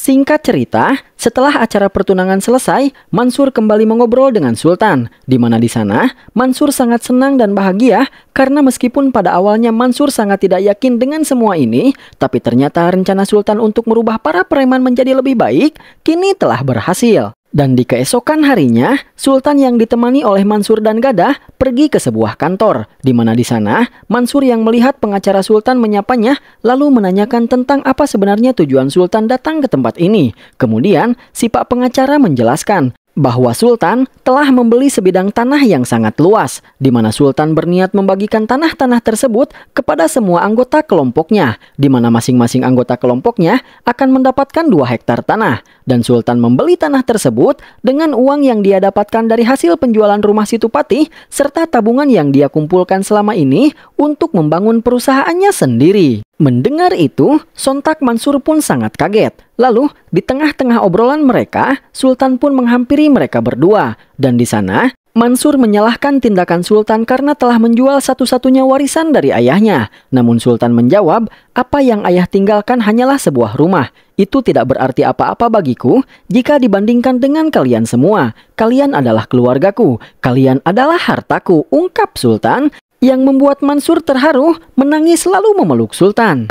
Singkat cerita, setelah acara pertunangan selesai, Mansur kembali mengobrol dengan Sultan, di mana di sana Mansur sangat senang dan bahagia karena meskipun pada awalnya Mansur sangat tidak yakin dengan semua ini, tapi ternyata rencana Sultan untuk merubah para preman menjadi lebih baik kini telah berhasil. Dan di keesokan harinya, Sultan yang ditemani oleh Mansur dan Gadah pergi ke sebuah kantor, di mana di sana Mansur yang melihat pengacara Sultan menyapanya lalu menanyakan tentang apa sebenarnya tujuan Sultan datang ke tempat ini. Kemudian, si pak pengacara menjelaskan bahwa Sultan telah membeli sebidang tanah yang sangat luas, di mana Sultan berniat membagikan tanah-tanah tersebut kepada semua anggota kelompoknya, di mana masing-masing anggota kelompoknya akan mendapatkan dua hektar tanah, dan Sultan membeli tanah tersebut dengan uang yang dia dapatkan dari hasil penjualan rumah Situpati serta tabungan yang dia kumpulkan selama ini untuk membangun perusahaannya sendiri. Mendengar itu, sontak Mansur pun sangat kaget. Lalu, di tengah-tengah obrolan mereka, Sultan pun menghampiri mereka berdua. Dan di sana, Mansur menyalahkan tindakan Sultan karena telah menjual satu-satunya warisan dari ayahnya. Namun Sultan menjawab, apa yang ayah tinggalkan hanyalah sebuah rumah. Itu tidak berarti apa-apa bagiku jika dibandingkan dengan kalian semua. Kalian adalah keluargaku, kalian adalah hartaku, ungkap Sultan yang membuat Mansur terharu menangis lalu memeluk Sultan.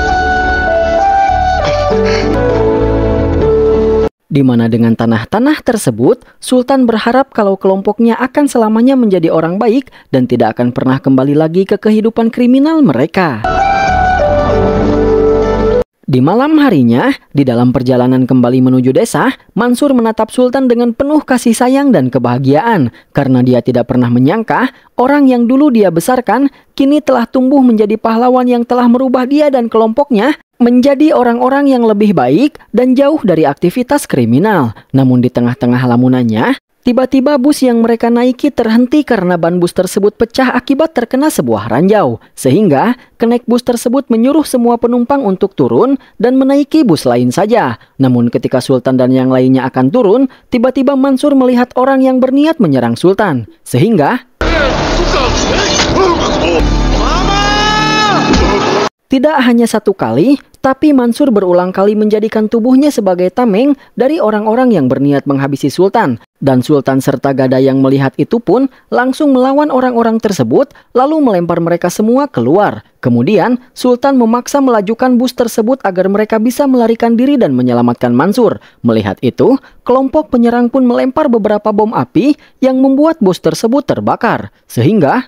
Di mana dengan tanah-tanah tersebut, Sultan berharap kalau kelompoknya akan selamanya menjadi orang baik dan tidak akan pernah kembali lagi ke kehidupan kriminal mereka. Di malam harinya, di dalam perjalanan kembali menuju desa, Mansur menatap Sultan dengan penuh kasih sayang dan kebahagiaan karena dia tidak pernah menyangka orang yang dulu dia besarkan kini telah tumbuh menjadi pahlawan yang telah merubah dia dan kelompoknya menjadi orang-orang yang lebih baik dan jauh dari aktivitas kriminal. Namun di tengah-tengah lamunannya, Tiba-tiba bus yang mereka naiki terhenti karena ban bus tersebut pecah akibat terkena sebuah ranjau. Sehingga, kenaik bus tersebut menyuruh semua penumpang untuk turun dan menaiki bus lain saja. Namun ketika Sultan dan yang lainnya akan turun, tiba-tiba Mansur melihat orang yang berniat menyerang Sultan. Sehingga... Tidak hanya satu kali, tapi Mansur berulang kali menjadikan tubuhnya sebagai tameng dari orang-orang yang berniat menghabisi Sultan. Dan Sultan serta Gada yang melihat itu pun langsung melawan orang-orang tersebut lalu melempar mereka semua keluar. Kemudian Sultan memaksa melajukan bus tersebut agar mereka bisa melarikan diri dan menyelamatkan Mansur. Melihat itu, kelompok penyerang pun melempar beberapa bom api yang membuat bus tersebut terbakar. Sehingga...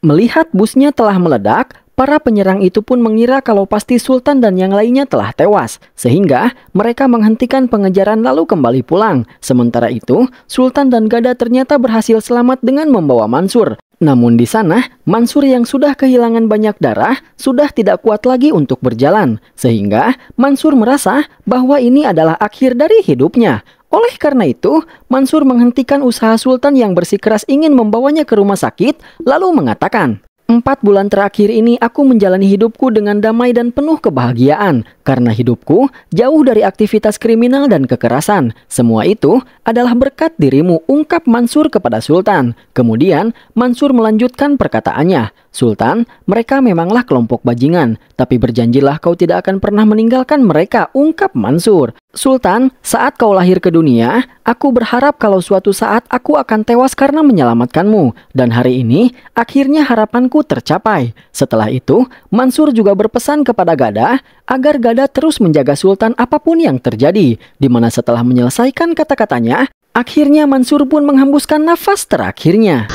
Melihat busnya telah meledak, para penyerang itu pun mengira kalau pasti Sultan dan yang lainnya telah tewas, sehingga mereka menghentikan pengejaran lalu kembali pulang. Sementara itu, Sultan dan Gada ternyata berhasil selamat dengan membawa Mansur. Namun di sana, Mansur yang sudah kehilangan banyak darah sudah tidak kuat lagi untuk berjalan, sehingga Mansur merasa bahwa ini adalah akhir dari hidupnya. Oleh karena itu, Mansur menghentikan usaha Sultan yang bersikeras ingin membawanya ke rumah sakit, lalu mengatakan, Empat bulan terakhir ini aku menjalani hidupku dengan damai dan penuh kebahagiaan karena hidupku jauh dari aktivitas kriminal dan kekerasan. Semua itu adalah berkat dirimu, ungkap Mansur kepada Sultan. Kemudian Mansur melanjutkan perkataannya, Sultan, mereka memanglah kelompok bajingan, tapi berjanjilah kau tidak akan pernah meninggalkan mereka, ungkap Mansur. Sultan, saat kau lahir ke dunia, aku berharap kalau suatu saat aku akan tewas karena menyelamatkanmu. Dan hari ini, akhirnya harapanku tercapai. Setelah itu, Mansur juga berpesan kepada Gada agar Gada terus menjaga Sultan apapun yang terjadi. Di mana setelah menyelesaikan kata-katanya, akhirnya Mansur pun menghembuskan nafas terakhirnya.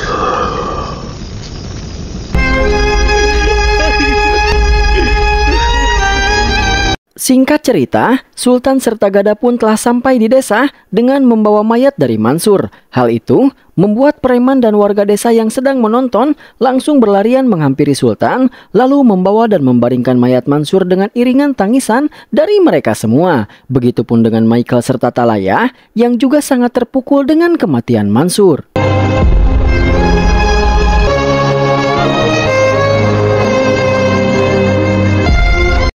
Singkat cerita, Sultan serta Gada pun telah sampai di desa dengan membawa mayat dari Mansur. Hal itu membuat preman dan warga desa yang sedang menonton langsung berlarian menghampiri Sultan, lalu membawa dan membaringkan mayat Mansur dengan iringan tangisan dari mereka semua. Begitupun dengan Michael serta Talaya yang juga sangat terpukul dengan kematian Mansur.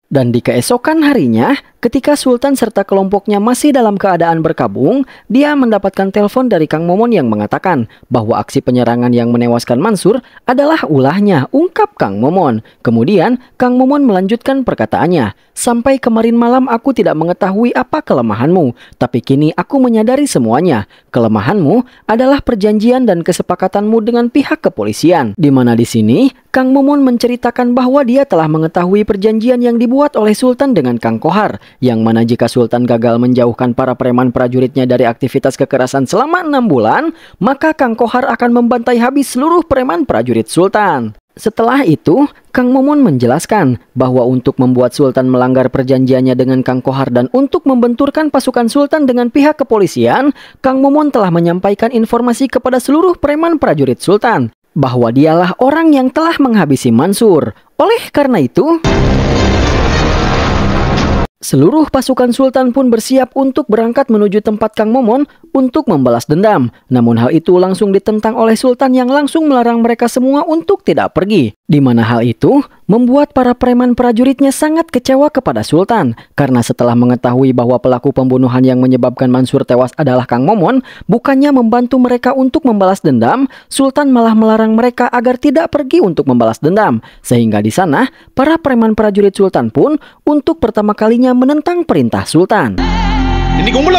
Dan di keesokan harinya, Ketika Sultan serta kelompoknya masih dalam keadaan berkabung, dia mendapatkan telepon dari Kang Momon yang mengatakan bahwa aksi penyerangan yang menewaskan Mansur adalah ulahnya, ungkap Kang Momon. Kemudian, Kang Momon melanjutkan perkataannya, Sampai kemarin malam aku tidak mengetahui apa kelemahanmu, tapi kini aku menyadari semuanya. Kelemahanmu adalah perjanjian dan kesepakatanmu dengan pihak kepolisian. Di mana di sini, Kang Momon menceritakan bahwa dia telah mengetahui perjanjian yang dibuat oleh Sultan dengan Kang Kohar, yang mana jika Sultan gagal menjauhkan para preman prajuritnya dari aktivitas kekerasan selama enam bulan, maka Kang Kohar akan membantai habis seluruh preman prajurit Sultan. Setelah itu, Kang Momon menjelaskan bahwa untuk membuat Sultan melanggar perjanjiannya dengan Kang Kohar dan untuk membenturkan pasukan Sultan dengan pihak kepolisian, Kang Momon telah menyampaikan informasi kepada seluruh preman prajurit Sultan bahwa dialah orang yang telah menghabisi Mansur. Oleh karena itu... Seluruh pasukan Sultan pun bersiap untuk berangkat menuju tempat Kang Momon untuk membalas dendam. Namun hal itu langsung ditentang oleh Sultan yang langsung melarang mereka semua untuk tidak pergi. Di mana hal itu membuat para preman prajuritnya sangat kecewa kepada Sultan karena setelah mengetahui bahwa pelaku pembunuhan yang menyebabkan Mansur tewas adalah Kang Momon, bukannya membantu mereka untuk membalas dendam, Sultan malah melarang mereka agar tidak pergi untuk membalas dendam. Sehingga di sana, para preman prajurit Sultan pun untuk pertama kalinya menentang perintah Sultan. Ini kumpul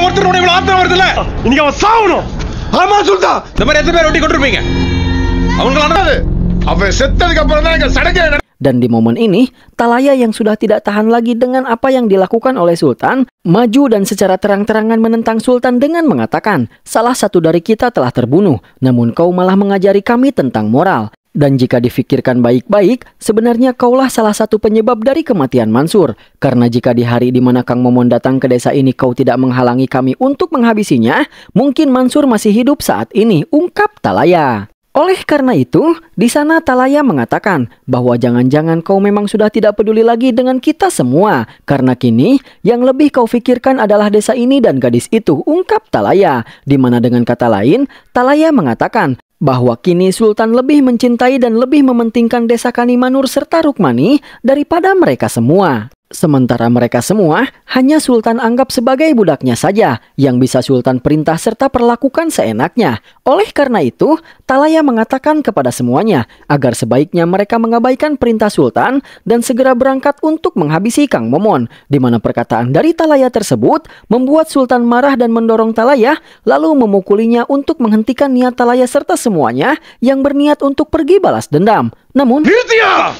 dan di momen ini, Talaya yang sudah tidak tahan lagi dengan apa yang dilakukan oleh Sultan, maju dan secara terang-terangan menentang Sultan dengan mengatakan, salah satu dari kita telah terbunuh, namun kau malah mengajari kami tentang moral. Dan jika difikirkan baik-baik, sebenarnya kaulah salah satu penyebab dari kematian Mansur. Karena jika di hari di mana Kang Momon datang ke desa ini kau tidak menghalangi kami untuk menghabisinya, mungkin Mansur masih hidup saat ini, ungkap Talaya. Oleh karena itu, di sana Talaya mengatakan bahwa jangan-jangan kau memang sudah tidak peduli lagi dengan kita semua, karena kini yang lebih kau pikirkan adalah desa ini dan gadis itu, ungkap Talaya. Di mana dengan kata lain, Talaya mengatakan bahwa kini Sultan lebih mencintai dan lebih mementingkan desa Kanimanur serta Rukmani daripada mereka semua. Sementara mereka semua hanya Sultan anggap sebagai budaknya saja yang bisa Sultan perintah serta perlakukan seenaknya. Oleh karena itu, Talaya mengatakan kepada semuanya agar sebaiknya mereka mengabaikan perintah Sultan dan segera berangkat untuk menghabisi Kang Momon, di mana perkataan dari Talaya tersebut membuat Sultan marah dan mendorong Talaya lalu memukulinya untuk menghentikan niat Talaya serta semuanya yang berniat untuk pergi balas dendam. Namun... Hidia!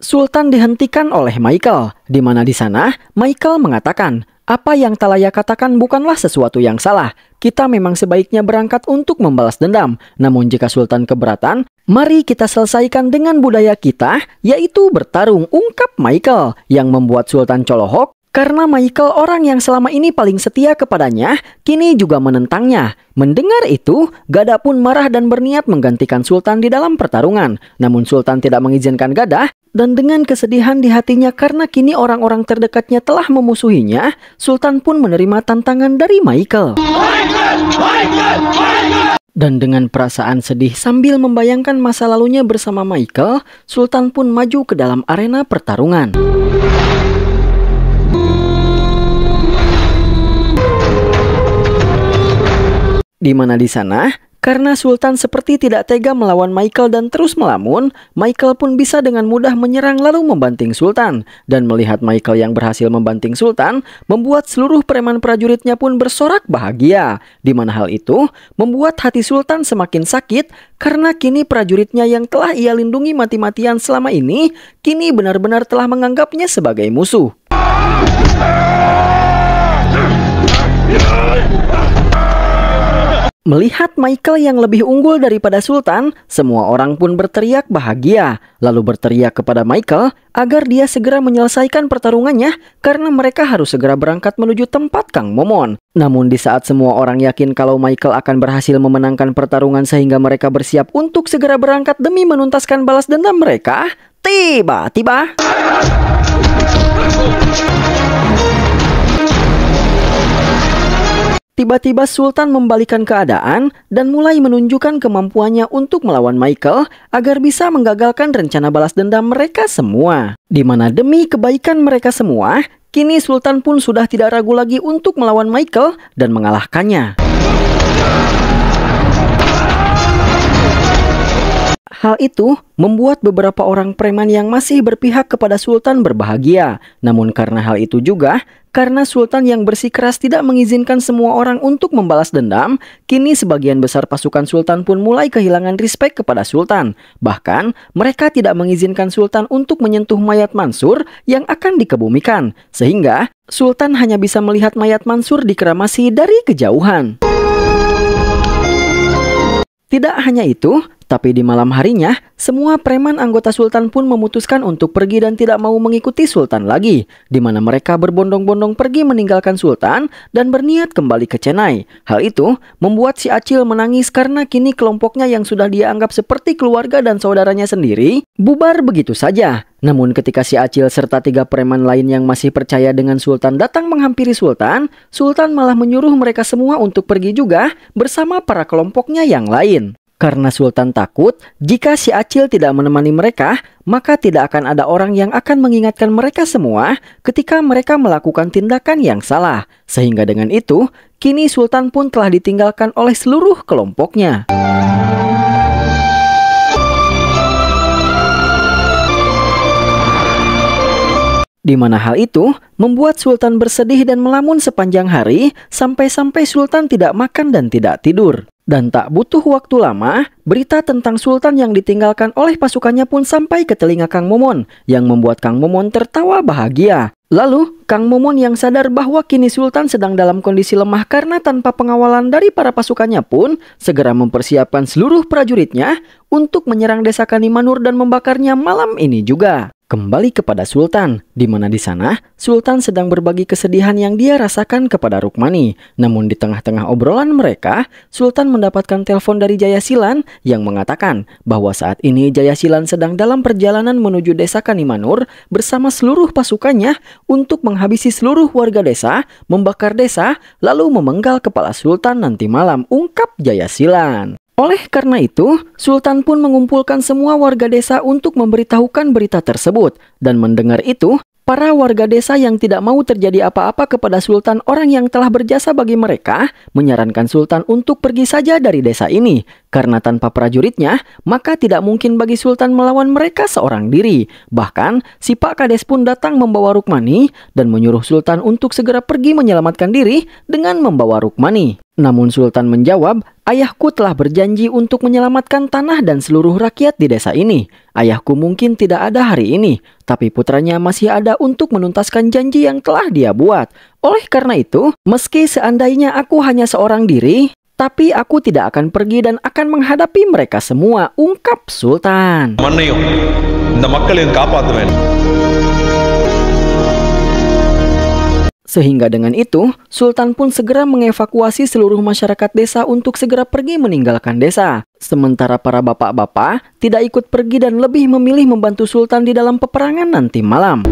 Sultan dihentikan oleh Michael, di mana di sana Michael mengatakan, apa yang Talaya katakan bukanlah sesuatu yang salah. Kita memang sebaiknya berangkat untuk membalas dendam. Namun jika Sultan keberatan, mari kita selesaikan dengan budaya kita, yaitu bertarung, ungkap Michael, yang membuat Sultan Colohok karena Michael orang yang selama ini paling setia kepadanya, kini juga menentangnya. Mendengar itu, Gada pun marah dan berniat menggantikan Sultan di dalam pertarungan. Namun Sultan tidak mengizinkan Gada, dan dengan kesedihan di hatinya karena kini orang-orang terdekatnya telah memusuhinya, Sultan pun menerima tantangan dari Michael. Michael! Dan dengan perasaan sedih sambil membayangkan masa lalunya bersama Michael, Sultan pun maju ke dalam arena pertarungan. Di mana di sana, karena Sultan seperti tidak tega melawan Michael dan terus melamun, Michael pun bisa dengan mudah menyerang lalu membanting Sultan. Dan melihat Michael yang berhasil membanting Sultan, membuat seluruh preman prajuritnya pun bersorak bahagia. Di mana hal itu membuat hati Sultan semakin sakit karena kini prajuritnya yang telah ia lindungi mati-matian selama ini, kini benar-benar telah menganggapnya sebagai musuh. Melihat Michael yang lebih unggul daripada Sultan, semua orang pun berteriak bahagia, lalu berteriak kepada Michael agar dia segera menyelesaikan pertarungannya karena mereka harus segera berangkat menuju tempat Kang Momon. Namun di saat semua orang yakin kalau Michael akan berhasil memenangkan pertarungan sehingga mereka bersiap untuk segera berangkat demi menuntaskan balas dendam mereka, tiba-tiba... Tiba-tiba Sultan membalikan keadaan dan mulai menunjukkan kemampuannya untuk melawan Michael agar bisa menggagalkan rencana balas dendam mereka semua. Di mana demi kebaikan mereka semua, kini Sultan pun sudah tidak ragu lagi untuk melawan Michael dan mengalahkannya. Hal itu membuat beberapa orang preman yang masih berpihak kepada sultan berbahagia. Namun karena hal itu juga, karena sultan yang bersikeras tidak mengizinkan semua orang untuk membalas dendam, kini sebagian besar pasukan sultan pun mulai kehilangan respek kepada sultan. Bahkan, mereka tidak mengizinkan sultan untuk menyentuh mayat Mansur yang akan dikebumikan. Sehingga, sultan hanya bisa melihat mayat Mansur dikeramasi dari kejauhan. Tidak hanya itu, tapi di malam harinya, semua preman anggota Sultan pun memutuskan untuk pergi dan tidak mau mengikuti Sultan lagi, di mana mereka berbondong-bondong pergi meninggalkan Sultan dan berniat kembali ke Chennai. Hal itu membuat si Acil menangis karena kini kelompoknya yang sudah dia anggap seperti keluarga dan saudaranya sendiri, bubar begitu saja. Namun ketika si Acil serta tiga preman lain yang masih percaya dengan Sultan datang menghampiri Sultan, Sultan malah menyuruh mereka semua untuk pergi juga bersama para kelompoknya yang lain. Karena Sultan takut, jika si Acil tidak menemani mereka, maka tidak akan ada orang yang akan mengingatkan mereka semua ketika mereka melakukan tindakan yang salah. Sehingga dengan itu, kini Sultan pun telah ditinggalkan oleh seluruh kelompoknya. di mana hal itu membuat Sultan bersedih dan melamun sepanjang hari sampai-sampai Sultan tidak makan dan tidak tidur. Dan tak butuh waktu lama, berita tentang sultan yang ditinggalkan oleh pasukannya pun sampai ke telinga Kang Momon, yang membuat Kang Momon tertawa bahagia. Lalu, Kang Momon yang sadar bahwa kini sultan sedang dalam kondisi lemah karena tanpa pengawalan dari para pasukannya pun segera mempersiapkan seluruh prajuritnya untuk menyerang desa Kanimanur dan membakarnya malam ini juga kembali kepada Sultan, di mana di sana Sultan sedang berbagi kesedihan yang dia rasakan kepada Rukmani. Namun di tengah-tengah obrolan mereka, Sultan mendapatkan telepon dari Jayasilan yang mengatakan bahwa saat ini Jayasilan sedang dalam perjalanan menuju desa Kanimanur bersama seluruh pasukannya untuk menghabisi seluruh warga desa, membakar desa, lalu memenggal kepala Sultan nanti malam, ungkap Jayasilan. Oleh karena itu, Sultan pun mengumpulkan semua warga desa untuk memberitahukan berita tersebut. Dan mendengar itu, para warga desa yang tidak mau terjadi apa-apa kepada Sultan orang yang telah berjasa bagi mereka, menyarankan Sultan untuk pergi saja dari desa ini. Karena tanpa prajuritnya, maka tidak mungkin bagi Sultan melawan mereka seorang diri. Bahkan, si Pak Kades pun datang membawa Rukmani dan menyuruh Sultan untuk segera pergi menyelamatkan diri dengan membawa Rukmani. Namun Sultan menjawab, ayahku telah berjanji untuk menyelamatkan tanah dan seluruh rakyat di desa ini. Ayahku mungkin tidak ada hari ini, tapi putranya masih ada untuk menuntaskan janji yang telah dia buat. Oleh karena itu, meski seandainya aku hanya seorang diri, tapi aku tidak akan pergi dan akan menghadapi mereka semua, ungkap Sultan. Sehingga dengan itu, Sultan pun segera mengevakuasi seluruh masyarakat desa untuk segera pergi meninggalkan desa. Sementara para bapak-bapak tidak ikut pergi dan lebih memilih membantu Sultan di dalam peperangan nanti malam.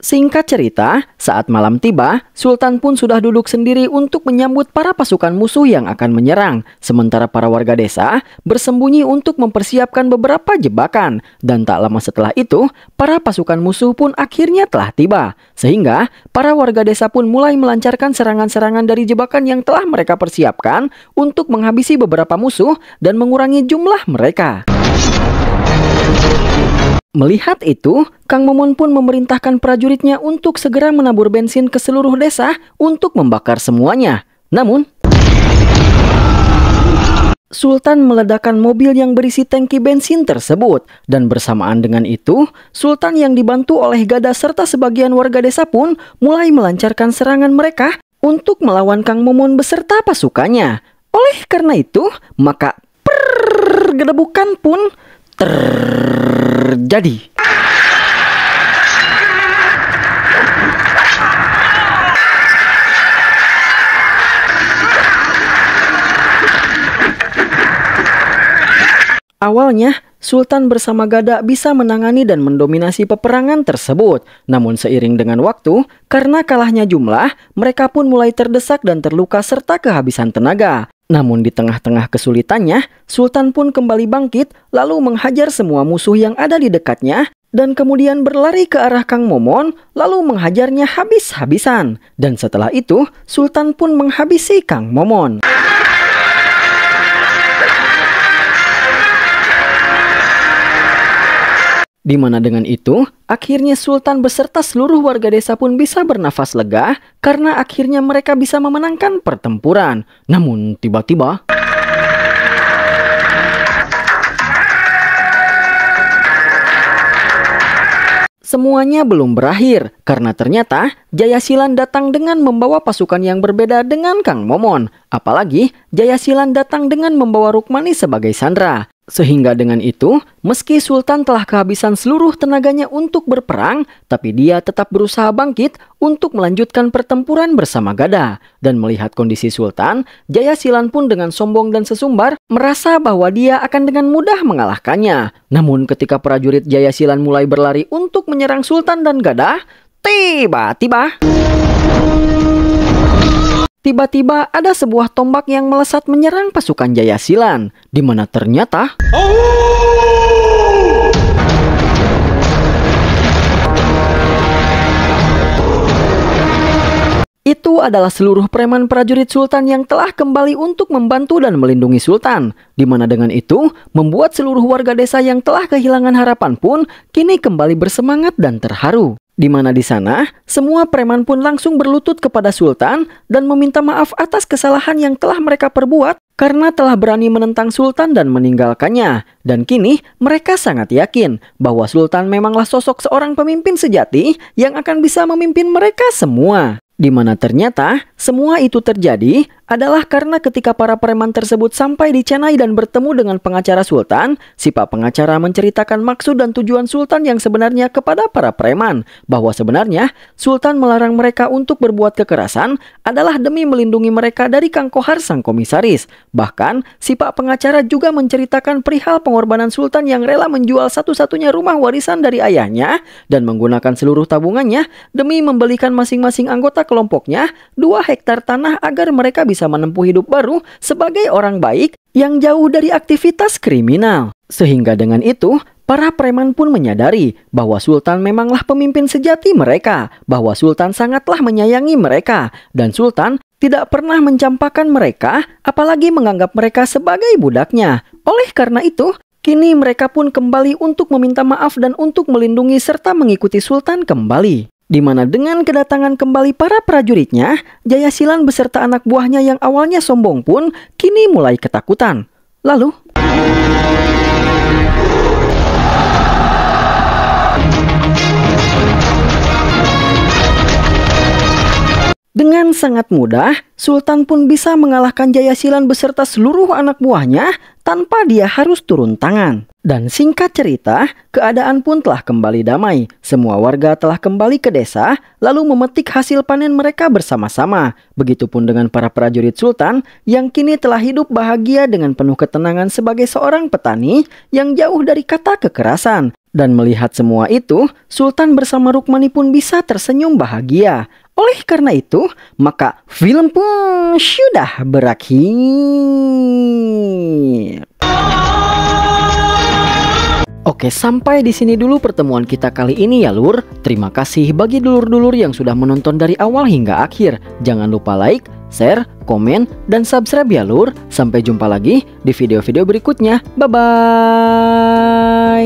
Singkat cerita, saat malam tiba, Sultan pun sudah duduk sendiri untuk menyambut para pasukan musuh yang akan menyerang, sementara para warga desa bersembunyi untuk mempersiapkan beberapa jebakan. Dan tak lama setelah itu, para pasukan musuh pun akhirnya telah tiba, sehingga para warga desa pun mulai melancarkan serangan-serangan dari jebakan yang telah mereka persiapkan untuk menghabisi beberapa musuh dan mengurangi jumlah mereka. Melihat itu, Kang Momon pun memerintahkan prajuritnya untuk segera menabur bensin ke seluruh desa untuk membakar semuanya. Namun, Sultan meledakkan mobil yang berisi tangki bensin tersebut dan bersamaan dengan itu, Sultan yang dibantu oleh Gada serta sebagian warga desa pun mulai melancarkan serangan mereka untuk melawan Kang Momon beserta pasukannya. Oleh karena itu, maka pergedebukan pun terjadi. Awalnya, Sultan bersama Gada bisa menangani dan mendominasi peperangan tersebut. Namun seiring dengan waktu, karena kalahnya jumlah, mereka pun mulai terdesak dan terluka serta kehabisan tenaga. Namun di tengah-tengah kesulitannya, Sultan pun kembali bangkit lalu menghajar semua musuh yang ada di dekatnya dan kemudian berlari ke arah Kang Momon lalu menghajarnya habis-habisan. Dan setelah itu, Sultan pun menghabisi Kang Momon. Di mana dengan itu, akhirnya Sultan beserta seluruh warga desa pun bisa bernafas lega karena akhirnya mereka bisa memenangkan pertempuran. Namun tiba-tiba... Semuanya belum berakhir karena ternyata Jayasilan datang dengan membawa pasukan yang berbeda dengan Kang Momon. Apalagi Jayasilan datang dengan membawa Rukmani sebagai sandra. Sehingga dengan itu, meski Sultan telah kehabisan seluruh tenaganya untuk berperang, tapi dia tetap berusaha bangkit untuk melanjutkan pertempuran bersama Gada. Dan melihat kondisi Sultan, Jayasilan pun dengan sombong dan sesumbar merasa bahwa dia akan dengan mudah mengalahkannya. Namun ketika prajurit Jayasilan mulai berlari untuk menyerang Sultan dan Gada, tiba-tiba... Tiba-tiba ada sebuah tombak yang melesat menyerang pasukan Jayasilan, di mana ternyata oh! Itu adalah seluruh preman prajurit sultan yang telah kembali untuk membantu dan melindungi sultan, di mana dengan itu membuat seluruh warga desa yang telah kehilangan harapan pun kini kembali bersemangat dan terharu di mana di sana semua preman pun langsung berlutut kepada sultan dan meminta maaf atas kesalahan yang telah mereka perbuat karena telah berani menentang sultan dan meninggalkannya. Dan kini mereka sangat yakin bahwa sultan memanglah sosok seorang pemimpin sejati yang akan bisa memimpin mereka semua. Di mana ternyata semua itu terjadi adalah karena ketika para preman tersebut sampai di Chennai dan bertemu dengan pengacara Sultan, si pak pengacara menceritakan maksud dan tujuan Sultan yang sebenarnya kepada para preman, bahwa sebenarnya Sultan melarang mereka untuk berbuat kekerasan adalah demi melindungi mereka dari Kang Kohar sang komisaris. Bahkan, si pak pengacara juga menceritakan perihal pengorbanan Sultan yang rela menjual satu-satunya rumah warisan dari ayahnya dan menggunakan seluruh tabungannya demi membelikan masing-masing anggota kelompoknya dua hektar tanah agar mereka bisa menempuh hidup baru sebagai orang baik yang jauh dari aktivitas kriminal. Sehingga dengan itu, para preman pun menyadari bahwa sultan memanglah pemimpin sejati mereka, bahwa sultan sangatlah menyayangi mereka, dan sultan tidak pernah mencampakkan mereka, apalagi menganggap mereka sebagai budaknya. Oleh karena itu, kini mereka pun kembali untuk meminta maaf dan untuk melindungi serta mengikuti sultan kembali di mana dengan kedatangan kembali para prajuritnya, Jayasilan beserta anak buahnya yang awalnya sombong pun kini mulai ketakutan. Lalu, Dengan sangat mudah, Sultan pun bisa mengalahkan Jayasilan beserta seluruh anak buahnya tanpa dia harus turun tangan. Dan singkat cerita, keadaan pun telah kembali damai. Semua warga telah kembali ke desa, lalu memetik hasil panen mereka bersama-sama. Begitupun dengan para prajurit sultan yang kini telah hidup bahagia dengan penuh ketenangan sebagai seorang petani yang jauh dari kata kekerasan. Dan melihat semua itu, Sultan bersama Rukmani pun bisa tersenyum bahagia. Oleh karena itu, maka film pun sudah berakhir. Oke, sampai di sini dulu pertemuan kita kali ini ya Lur. Terima kasih bagi dulur-dulur yang sudah menonton dari awal hingga akhir. Jangan lupa like, share, komen, dan subscribe ya Lur. Sampai jumpa lagi di video-video berikutnya. Bye-bye!